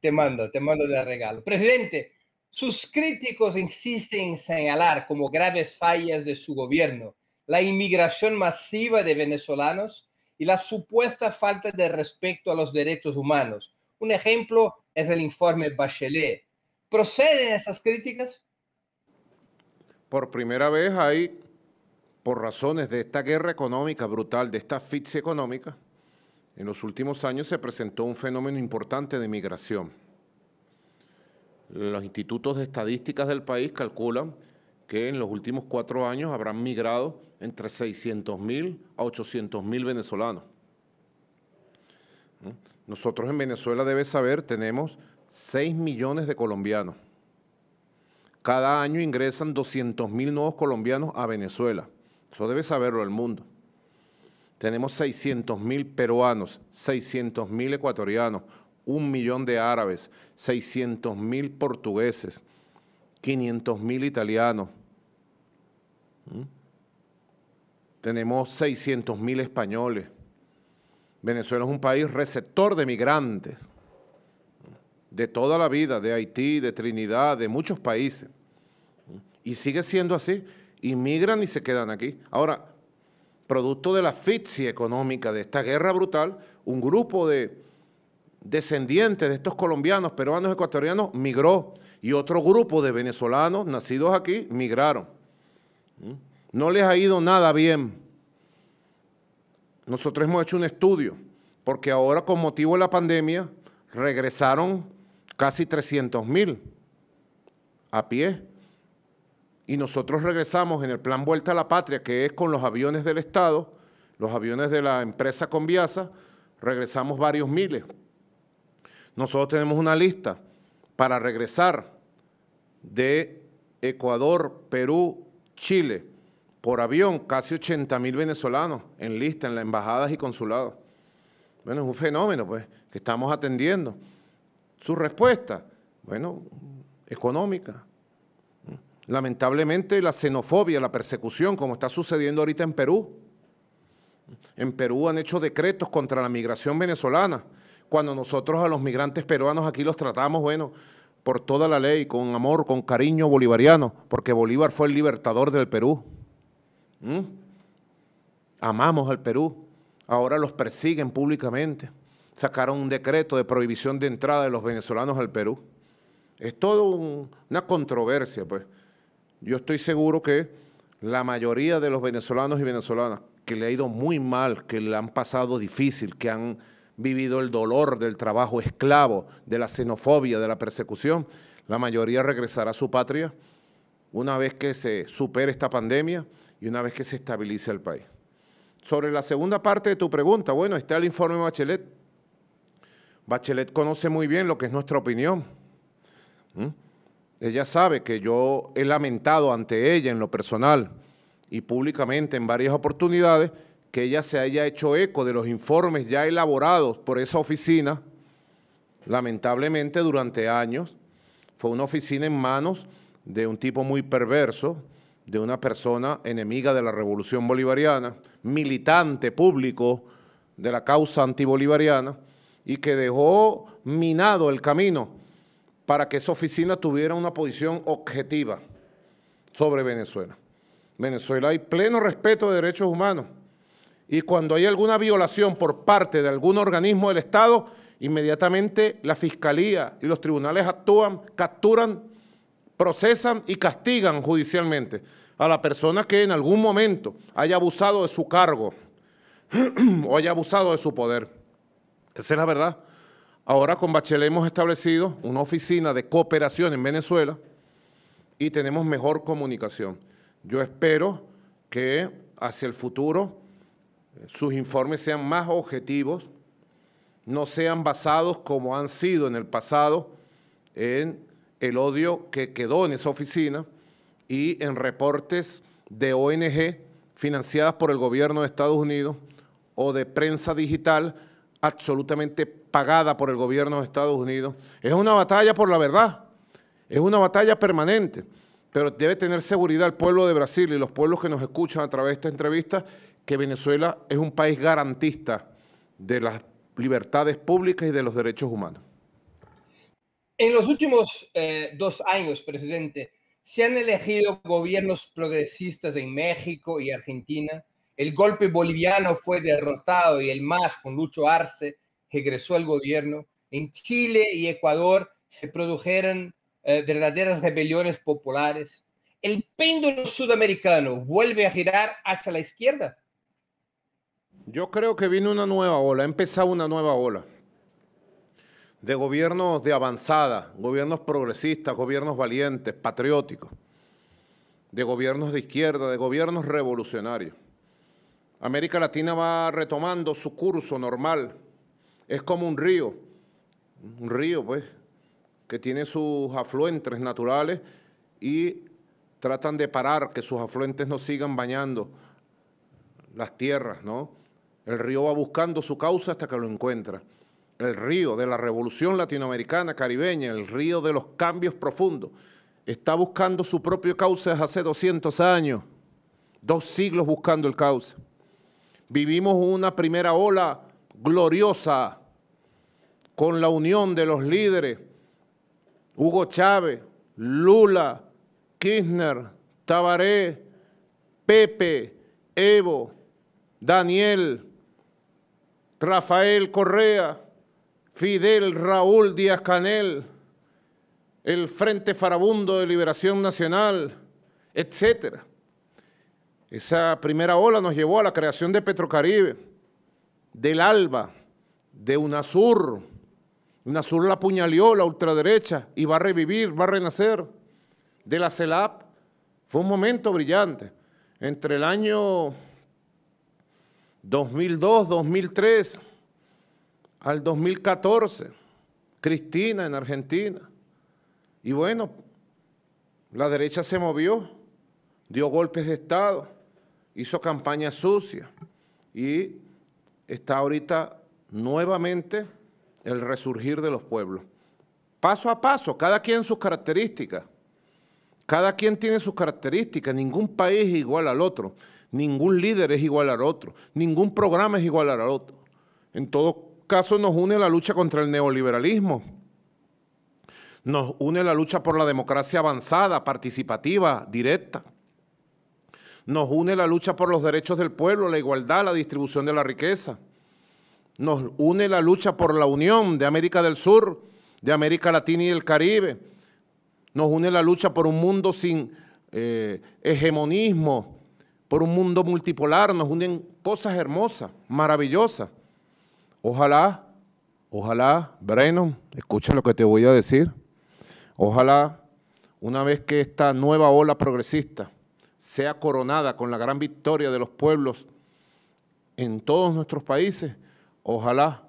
Te mando, te mando de regalo. Presidente, sus críticos insisten en señalar como graves fallas de su gobierno la inmigración masiva de venezolanos y la supuesta falta de respeto a los derechos humanos un ejemplo es el informe Bachelet. ¿Proceden esas críticas? Por primera vez hay, por razones de esta guerra económica brutal, de esta asfixia económica, en los últimos años se presentó un fenómeno importante de migración. Los institutos de estadísticas del país calculan que en los últimos cuatro años habrán migrado entre 600.000 a 800.000 venezolanos. ¿Mm? Nosotros en Venezuela, debe saber, tenemos 6 millones de colombianos. Cada año ingresan 200.000 mil nuevos colombianos a Venezuela. Eso debe saberlo el mundo. Tenemos 600.000 mil peruanos, 600.000 mil ecuatorianos, un millón de árabes, 600.000 mil portugueses, 500 mil italianos. ¿Mm? Tenemos 600.000 mil españoles, Venezuela es un país receptor de migrantes de toda la vida, de Haití, de Trinidad, de muchos países. Y sigue siendo así. Inmigran y se quedan aquí. Ahora, producto de la asfixia económica de esta guerra brutal, un grupo de descendientes de estos colombianos, peruanos, ecuatorianos, migró. Y otro grupo de venezolanos nacidos aquí migraron. ¿Mm? No les ha ido nada bien nosotros hemos hecho un estudio, porque ahora con motivo de la pandemia regresaron casi 300 mil a pie. Y nosotros regresamos en el plan Vuelta a la Patria, que es con los aviones del Estado, los aviones de la empresa Conviasa, regresamos varios miles. Nosotros tenemos una lista para regresar de Ecuador, Perú, Chile, por avión casi 80.000 mil venezolanos en lista en las embajadas y consulados. Bueno, es un fenómeno pues, que estamos atendiendo. Su respuesta, bueno, económica. Lamentablemente la xenofobia, la persecución, como está sucediendo ahorita en Perú. En Perú han hecho decretos contra la migración venezolana, cuando nosotros a los migrantes peruanos aquí los tratamos, bueno, por toda la ley, con amor, con cariño bolivariano, porque Bolívar fue el libertador del Perú. ¿Mm? Amamos al Perú. Ahora los persiguen públicamente. Sacaron un decreto de prohibición de entrada de los venezolanos al Perú. Es todo una controversia, pues. Yo estoy seguro que la mayoría de los venezolanos y venezolanas que le ha ido muy mal, que le han pasado difícil, que han vivido el dolor del trabajo esclavo, de la xenofobia, de la persecución, la mayoría regresará a su patria una vez que se supere esta pandemia y una vez que se estabilice el país. Sobre la segunda parte de tu pregunta, bueno, está el informe Bachelet. Bachelet conoce muy bien lo que es nuestra opinión. Ella sabe que yo he lamentado ante ella en lo personal y públicamente en varias oportunidades que ella se haya hecho eco de los informes ya elaborados por esa oficina, lamentablemente durante años. Fue una oficina en manos de un tipo muy perverso, de una persona enemiga de la revolución bolivariana, militante público de la causa antibolivariana y que dejó minado el camino para que esa oficina tuviera una posición objetiva sobre Venezuela. Venezuela hay pleno respeto de derechos humanos y cuando hay alguna violación por parte de algún organismo del Estado, inmediatamente la Fiscalía y los tribunales actúan, capturan procesan y castigan judicialmente a la persona que en algún momento haya abusado de su cargo o haya abusado de su poder. Esa es la verdad. Ahora con Bachelet hemos establecido una oficina de cooperación en Venezuela y tenemos mejor comunicación. Yo espero que hacia el futuro eh, sus informes sean más objetivos, no sean basados como han sido en el pasado en el odio que quedó en esa oficina y en reportes de ONG financiadas por el gobierno de Estados Unidos o de prensa digital absolutamente pagada por el gobierno de Estados Unidos. Es una batalla por la verdad, es una batalla permanente, pero debe tener seguridad el pueblo de Brasil y los pueblos que nos escuchan a través de esta entrevista que Venezuela es un país garantista de las libertades públicas y de los derechos humanos. En los últimos eh, dos años, presidente, se han elegido gobiernos progresistas en México y Argentina. El golpe boliviano fue derrotado y el MAS con Lucho Arce regresó al gobierno. En Chile y Ecuador se produjeron eh, verdaderas rebeliones populares. ¿El péndulo sudamericano vuelve a girar hacia la izquierda? Yo creo que viene una nueva ola, ha empezado una nueva ola de gobiernos de avanzada, gobiernos progresistas, gobiernos valientes, patrióticos, de gobiernos de izquierda, de gobiernos revolucionarios. América Latina va retomando su curso normal. Es como un río, un río pues, que tiene sus afluentes naturales y tratan de parar que sus afluentes no sigan bañando las tierras, ¿no? El río va buscando su causa hasta que lo encuentra el río de la revolución latinoamericana caribeña, el río de los cambios profundos, está buscando su propio cauce hace 200 años, dos siglos buscando el cauce. Vivimos una primera ola gloriosa con la unión de los líderes, Hugo Chávez, Lula, Kirchner, Tabaré, Pepe, Evo, Daniel, Rafael Correa, Fidel Raúl Díaz Canel, el Frente Farabundo de Liberación Nacional, etc. Esa primera ola nos llevó a la creación de Petrocaribe, del ALBA, de UNASUR. UNASUR la apuñaleó la ultraderecha y va a revivir, va a renacer. De la CELAP fue un momento brillante. Entre el año 2002, 2003 al 2014, Cristina en Argentina. Y bueno, la derecha se movió, dio golpes de Estado, hizo campaña sucia y está ahorita nuevamente el resurgir de los pueblos. Paso a paso, cada quien sus características. Cada quien tiene sus características, ningún país es igual al otro, ningún líder es igual al otro, ningún programa es igual al otro. En todo Caso nos une la lucha contra el neoliberalismo, nos une la lucha por la democracia avanzada, participativa, directa, nos une la lucha por los derechos del pueblo, la igualdad, la distribución de la riqueza, nos une la lucha por la unión de América del Sur, de América Latina y el Caribe, nos une la lucha por un mundo sin eh, hegemonismo, por un mundo multipolar, nos unen cosas hermosas, maravillosas. Ojalá, ojalá, Brennan, escucha lo que te voy a decir. Ojalá, una vez que esta nueva ola progresista sea coronada con la gran victoria de los pueblos en todos nuestros países, ojalá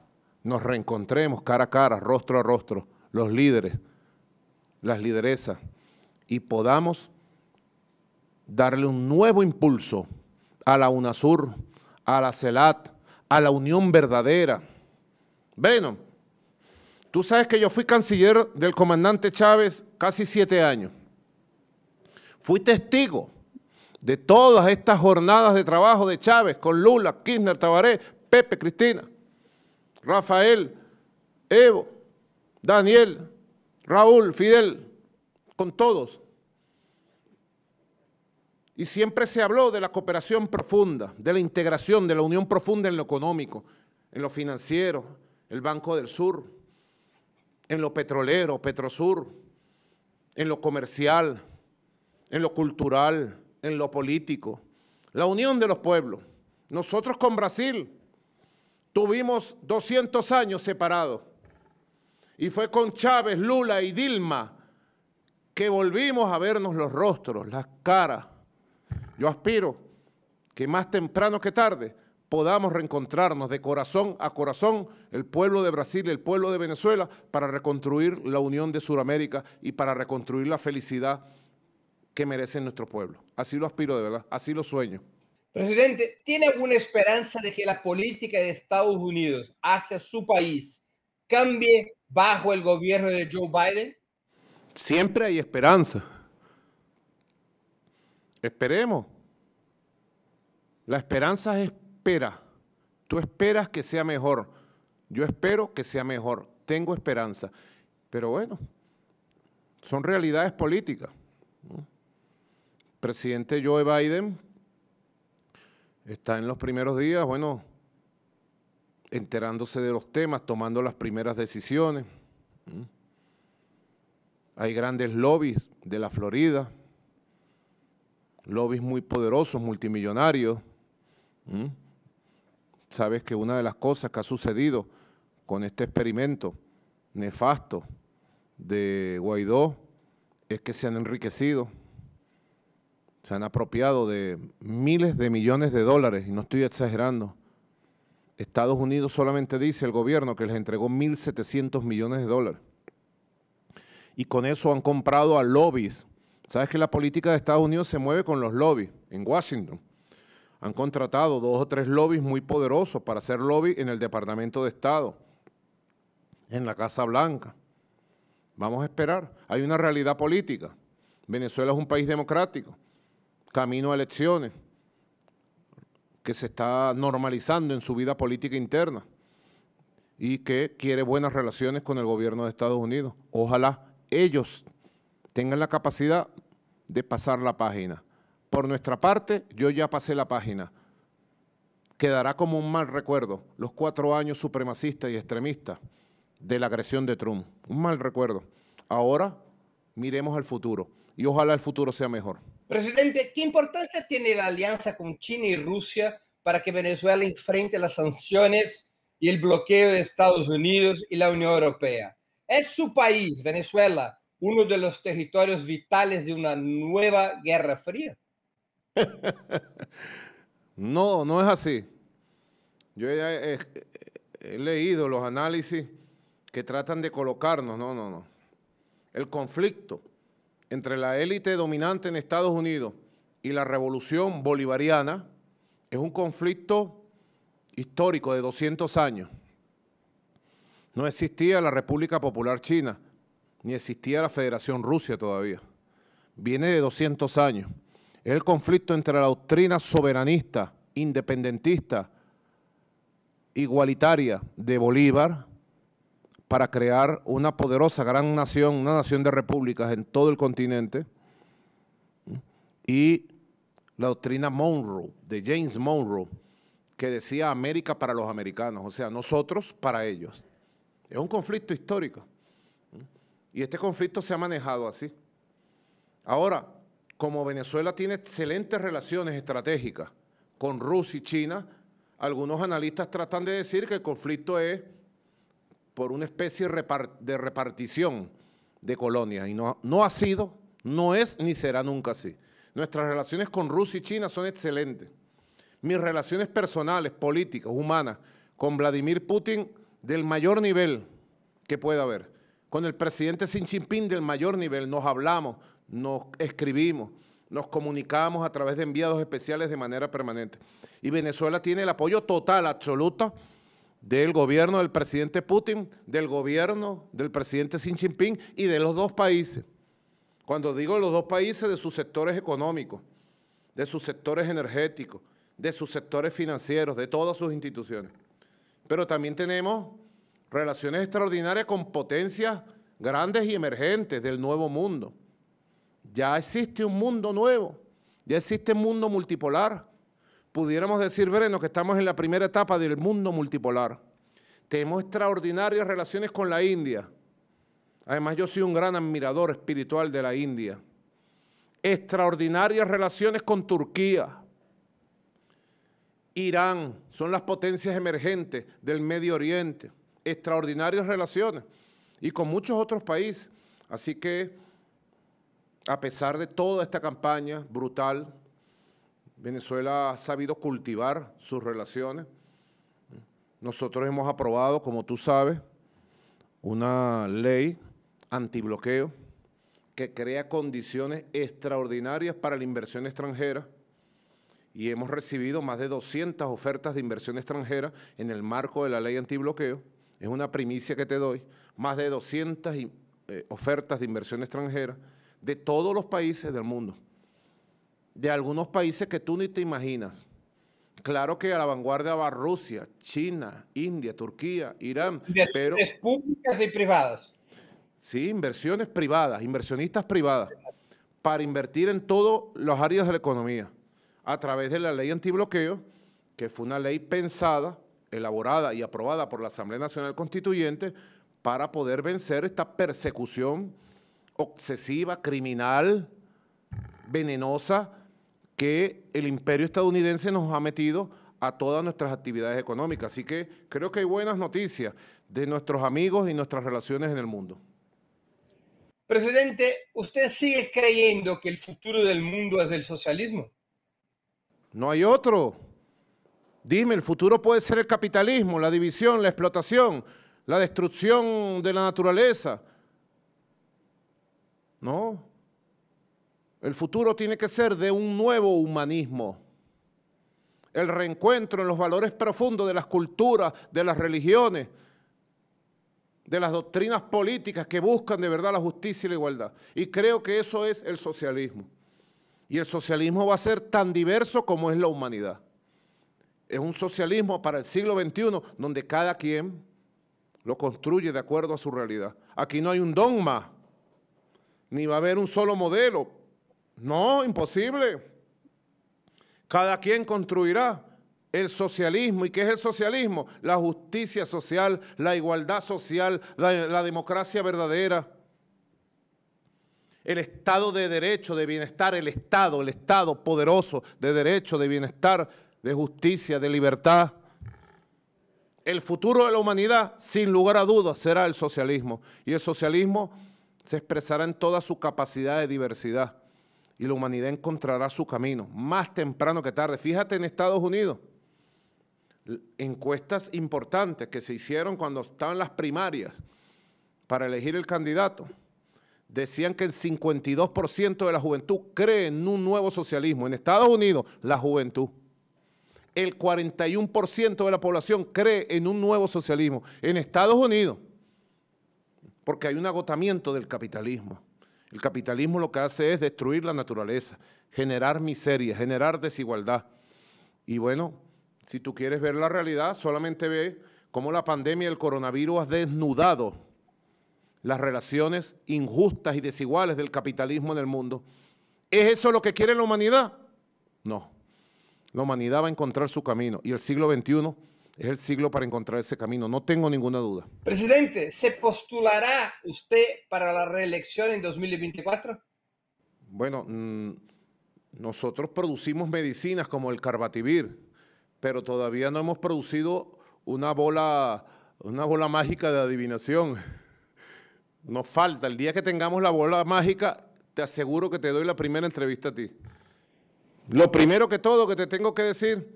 nos reencontremos cara a cara, rostro a rostro, los líderes, las lideresas, y podamos darle un nuevo impulso a la UNASUR, a la CELAT, a la unión verdadera. Bueno, tú sabes que yo fui canciller del comandante Chávez casi siete años. Fui testigo de todas estas jornadas de trabajo de Chávez con Lula, Kirchner, Tabaré, Pepe, Cristina, Rafael, Evo, Daniel, Raúl, Fidel, con todos. Y siempre se habló de la cooperación profunda, de la integración, de la unión profunda en lo económico, en lo financiero, el Banco del Sur, en lo petrolero, Petrosur, en lo comercial, en lo cultural, en lo político. La unión de los pueblos. Nosotros con Brasil tuvimos 200 años separados. Y fue con Chávez, Lula y Dilma que volvimos a vernos los rostros, las caras yo aspiro que más temprano que tarde podamos reencontrarnos de corazón a corazón, el pueblo de Brasil, y el pueblo de Venezuela, para reconstruir la unión de Sudamérica y para reconstruir la felicidad que merece nuestro pueblo. Así lo aspiro de verdad, así lo sueño. Presidente, ¿tiene alguna esperanza de que la política de Estados Unidos hacia su país cambie bajo el gobierno de Joe Biden? Siempre hay esperanza. Esperemos. La esperanza es espera. Tú esperas que sea mejor. Yo espero que sea mejor. Tengo esperanza. Pero bueno, son realidades políticas. presidente Joe Biden está en los primeros días, bueno, enterándose de los temas, tomando las primeras decisiones. Hay grandes lobbies de la Florida lobbies muy poderosos, multimillonarios. Sabes que una de las cosas que ha sucedido con este experimento nefasto de Guaidó es que se han enriquecido, se han apropiado de miles de millones de dólares, y no estoy exagerando. Estados Unidos solamente dice el gobierno que les entregó 1.700 millones de dólares. Y con eso han comprado a lobbies Sabes que la política de Estados Unidos se mueve con los lobbies en Washington. Han contratado dos o tres lobbies muy poderosos para hacer lobby en el Departamento de Estado, en la Casa Blanca. Vamos a esperar. Hay una realidad política. Venezuela es un país democrático, camino a elecciones, que se está normalizando en su vida política interna y que quiere buenas relaciones con el gobierno de Estados Unidos. Ojalá ellos tengan la capacidad de pasar la página. Por nuestra parte, yo ya pasé la página. Quedará como un mal recuerdo los cuatro años supremacistas y extremistas de la agresión de Trump. Un mal recuerdo. Ahora miremos al futuro y ojalá el futuro sea mejor. Presidente, ¿qué importancia tiene la alianza con China y Rusia para que Venezuela enfrente las sanciones y el bloqueo de Estados Unidos y la Unión Europea? ¿Es su país, Venezuela, uno de los territorios vitales de una nueva guerra fría. no, no es así. Yo ya he, he, leído los análisis que tratan de colocarnos, no, no, no. El conflicto entre la élite dominante en Estados Unidos y la revolución bolivariana es un conflicto histórico de 200 años. No existía la República Popular China ni existía la Federación Rusia todavía. Viene de 200 años. Es el conflicto entre la doctrina soberanista, independentista, igualitaria de Bolívar para crear una poderosa gran nación, una nación de repúblicas en todo el continente, y la doctrina Monroe, de James Monroe, que decía América para los americanos, o sea, nosotros para ellos. Es un conflicto histórico. Y este conflicto se ha manejado así. Ahora, como Venezuela tiene excelentes relaciones estratégicas con Rusia y China, algunos analistas tratan de decir que el conflicto es por una especie de repartición de colonias y no, no ha sido, no es ni será nunca así. Nuestras relaciones con Rusia y China son excelentes. Mis relaciones personales, políticas, humanas, con Vladimir Putin del mayor nivel que pueda haber. Con el presidente Xi Jinping del mayor nivel nos hablamos, nos escribimos, nos comunicamos a través de enviados especiales de manera permanente. Y Venezuela tiene el apoyo total, absoluto, del gobierno del presidente Putin, del gobierno del presidente Xi Jinping y de los dos países. Cuando digo los dos países, de sus sectores económicos, de sus sectores energéticos, de sus sectores financieros, de todas sus instituciones. Pero también tenemos relaciones extraordinarias con potencias grandes y emergentes del nuevo mundo. Ya existe un mundo nuevo, ya existe un mundo multipolar. Pudiéramos decir, Breno, que estamos en la primera etapa del mundo multipolar. Tenemos extraordinarias relaciones con la India. Además, yo soy un gran admirador espiritual de la India. Extraordinarias relaciones con Turquía. Irán son las potencias emergentes del Medio Oriente extraordinarias relaciones y con muchos otros países. Así que, a pesar de toda esta campaña brutal, Venezuela ha sabido cultivar sus relaciones. Nosotros hemos aprobado, como tú sabes, una ley antibloqueo que crea condiciones extraordinarias para la inversión extranjera y hemos recibido más de 200 ofertas de inversión extranjera en el marco de la ley antibloqueo es una primicia que te doy, más de 200 eh, ofertas de inversión extranjera de todos los países del mundo, de algunos países que tú ni te imaginas. Claro que a la vanguardia va Rusia, China, India, Turquía, Irán, pero... públicas y privadas. Sí, inversiones privadas, inversionistas privadas, para invertir en todas los áreas de la economía, a través de la ley antibloqueo, que fue una ley pensada elaborada y aprobada por la Asamblea Nacional Constituyente para poder vencer esta persecución obsesiva, criminal, venenosa que el imperio estadounidense nos ha metido a todas nuestras actividades económicas. Así que creo que hay buenas noticias de nuestros amigos y nuestras relaciones en el mundo. Presidente, ¿usted sigue creyendo que el futuro del mundo es el socialismo? No hay otro. Dime, el futuro puede ser el capitalismo, la división, la explotación, la destrucción de la naturaleza. No. El futuro tiene que ser de un nuevo humanismo. El reencuentro en los valores profundos de las culturas, de las religiones, de las doctrinas políticas que buscan de verdad la justicia y la igualdad. Y creo que eso es el socialismo. Y el socialismo va a ser tan diverso como es la humanidad es un socialismo para el siglo XXI donde cada quien lo construye de acuerdo a su realidad. Aquí no hay un dogma, ni va a haber un solo modelo. No, imposible. Cada quien construirá el socialismo. ¿Y qué es el socialismo? La justicia social, la igualdad social, la, democracia verdadera el Estado de Derecho, de bienestar, el Estado, el Estado poderoso de Derecho, de bienestar, de justicia, de libertad. El futuro de la humanidad, sin lugar a dudas, será el socialismo. Y el socialismo se expresará en toda su capacidad de diversidad. Y la humanidad encontrará su camino, más temprano que tarde. Fíjate en Estados Unidos, encuestas importantes que se hicieron cuando estaban las primarias para elegir el candidato decían que el 52% de la juventud cree en un nuevo socialismo. En Estados Unidos, la juventud el 41% de la población cree en un nuevo socialismo. En Estados Unidos, porque hay un agotamiento del capitalismo. El capitalismo lo que hace es destruir la naturaleza, generar miseria, generar desigualdad. Y bueno, si tú quieres ver la realidad, solamente ve cómo la pandemia del coronavirus ha desnudado las relaciones injustas y desiguales del capitalismo en el mundo. ¿Es eso lo que quiere la humanidad? No. La humanidad va a encontrar su camino y el siglo XXI es el siglo para encontrar ese camino, no tengo ninguna duda. Presidente, ¿se postulará usted para la reelección en 2024? Bueno, mm, nosotros producimos medicinas como el carbativir, pero todavía no hemos producido una bola, una bola mágica de adivinación. Nos falta, el día que tengamos la bola mágica, te aseguro que te doy la primera entrevista a ti. Lo primero que todo que te tengo que decir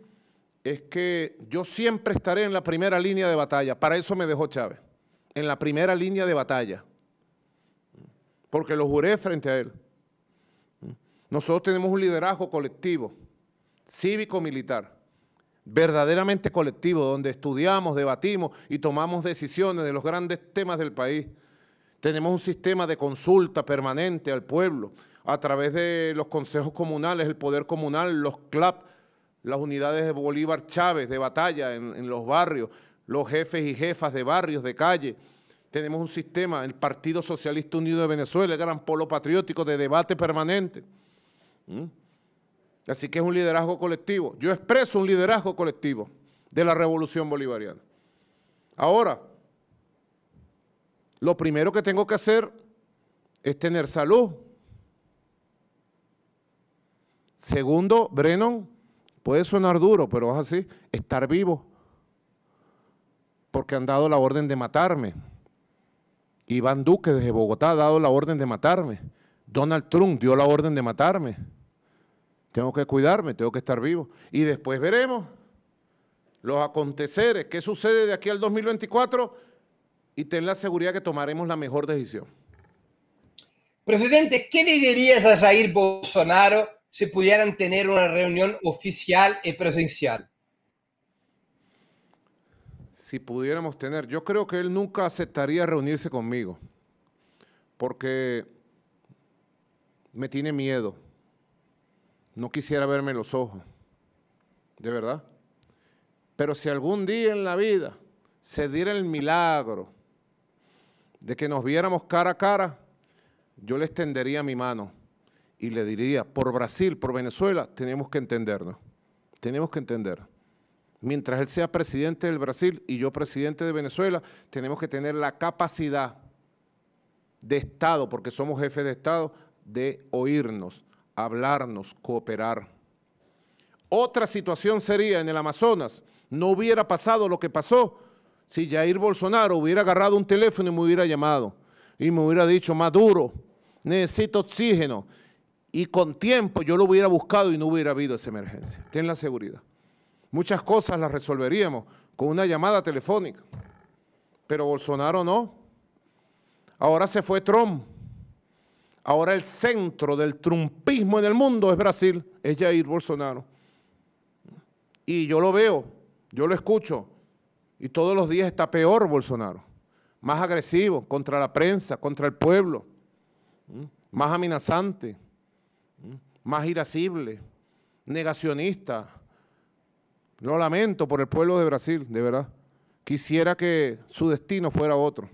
es que yo siempre estaré en la primera línea de batalla. Para eso me dejó Chávez, en la primera línea de batalla. Porque lo juré frente a él. Nosotros tenemos un liderazgo colectivo, cívico-militar, verdaderamente colectivo, donde estudiamos, debatimos y tomamos decisiones de los grandes temas del país. Tenemos un sistema de consulta permanente al pueblo, a través de los consejos comunales, el poder comunal, los CLAP, las unidades de Bolívar Chávez de batalla en, los barrios, los jefes y jefas de barrios, de calle. Tenemos un sistema, el Partido Socialista Unido de Venezuela, el gran polo patriótico de debate permanente. ¿Mm? Así que es un liderazgo colectivo. Yo expreso un liderazgo colectivo de la revolución bolivariana. Ahora, lo primero que tengo que hacer es tener salud, Segundo, Brennan, puede sonar duro, pero es así, estar vivo, porque han dado la orden de matarme. Iván Duque desde Bogotá ha dado la orden de matarme. Donald Trump dio la orden de matarme. Tengo que cuidarme, tengo que estar vivo. Y después veremos los aconteceres, qué sucede de aquí al 2024 y ten la seguridad que tomaremos la mejor decisión. Presidente, ¿qué le dirías a Jair Bolsonaro si pudieran tener una reunión oficial y presencial? Si pudiéramos tener, yo creo que él nunca aceptaría reunirse conmigo, porque me tiene miedo. No quisiera verme los ojos, de verdad. Pero si algún día en la vida se diera el milagro de que nos viéramos cara a cara, yo le extendería mi mano y le diría, por Brasil, por Venezuela, tenemos que entendernos, tenemos que entender. Mientras él sea presidente del Brasil y yo presidente de Venezuela, tenemos que tener la capacidad de Estado, porque somos jefes de Estado, de oírnos, hablarnos, cooperar. Otra situación sería en el Amazonas, no hubiera pasado lo que pasó si Jair Bolsonaro hubiera agarrado un teléfono y me hubiera llamado y me hubiera dicho, Maduro, necesito oxígeno, y con tiempo yo lo hubiera buscado y no hubiera habido esa emergencia. Ten la seguridad. Muchas cosas las resolveríamos con una llamada telefónica, pero Bolsonaro no. Ahora se fue Trump. Ahora el centro del trumpismo en el mundo es Brasil, es Jair Bolsonaro. Y yo lo veo, yo lo escucho, y todos los días está peor Bolsonaro, más agresivo contra la prensa, contra el pueblo, ¿Mm? más amenazante más irascible, negacionista. Lo lamento por el pueblo de Brasil, de verdad. Quisiera que su destino fuera otro.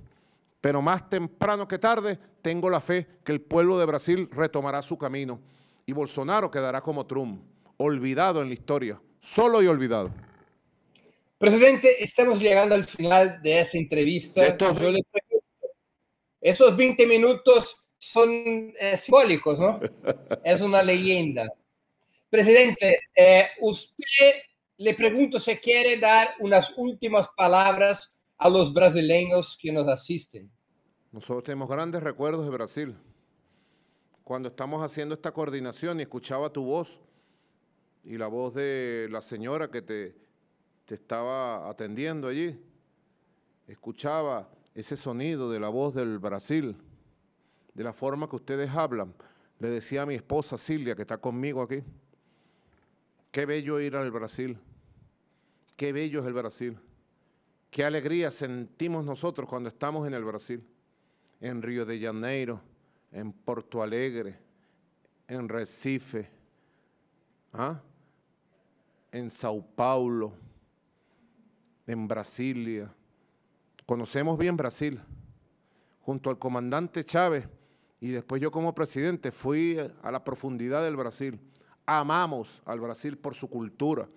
Pero más temprano que tarde, tengo la fe que el pueblo de Brasil retomará su camino y Bolsonaro quedará como Trump, olvidado en la historia, solo y olvidado. Presidente, estamos llegando al final de esta entrevista. Esos 20 minutos son eh, simbólicos, ¿no? Es una leyenda. Presidente, eh, usted le pregunto si quiere dar unas últimas palabras a los brasileños que nos asisten. Nosotros tenemos grandes recuerdos de Brasil. Cuando estamos haciendo esta coordinación y escuchaba tu voz y la voz de la señora que te, te estaba atendiendo allí, escuchaba ese sonido de la voz del Brasil de la forma que ustedes hablan. Le decía a mi esposa Silvia, que está conmigo aquí, qué bello ir al Brasil, qué bello es el Brasil, qué alegría sentimos nosotros cuando estamos en el Brasil, en Río de Janeiro, en Porto Alegre, en Recife, ¿ah? en Sao Paulo, en Brasilia. Conocemos bien Brasil. Junto al comandante Chávez y después yo como presidente fui a la profundidad del Brasil. Amamos al Brasil por su cultura,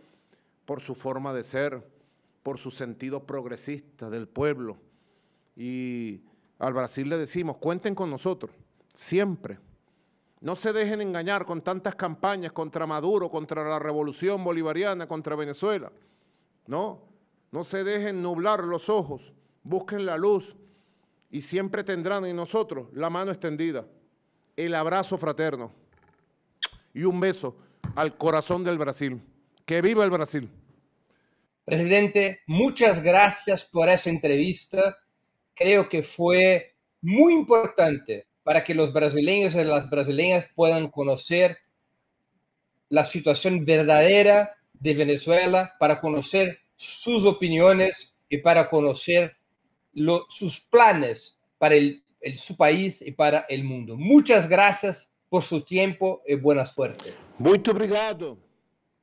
por su forma de ser, por su sentido progresista del pueblo. Y al Brasil le decimos, cuenten con nosotros, siempre. No se dejen engañar con tantas campañas contra Maduro, contra la revolución bolivariana, contra Venezuela. No, no se dejen nublar los ojos, busquen la luz, y siempre tendrán en nosotros la mano extendida, el abrazo fraterno y un beso al corazón del Brasil. Que viva el Brasil. Presidente, muchas gracias por esa entrevista. Creo que fue muy importante para que los brasileños y las brasileñas puedan conocer la situación verdadera de Venezuela, para conocer sus opiniones y para conocer sus planes para su país y para el mundo. Muchas gracias por su tiempo y buena suerte. Muchas obrigado.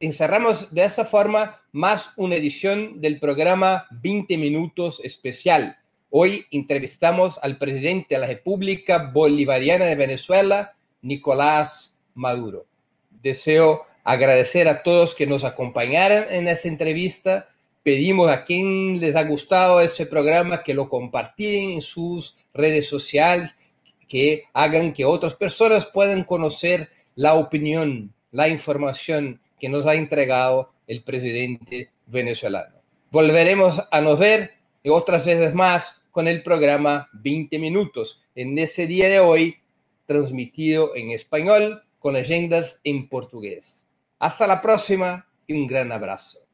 Encerramos de esa forma más una edición del programa 20 Minutos Especial. Hoy entrevistamos al presidente de la República Bolivariana de Venezuela, Nicolás Maduro. Deseo agradecer a todos que nos acompañaron en esta entrevista pedimos a quien les ha gustado ese programa que lo compartan en sus redes sociales, que hagan que otras personas puedan conocer la opinión, la información que nos ha entregado el presidente venezolano. Volveremos a nos ver otras veces más con el programa 20 minutos en ese día de hoy transmitido en español con leyendas en portugués. Hasta la próxima y un gran abrazo.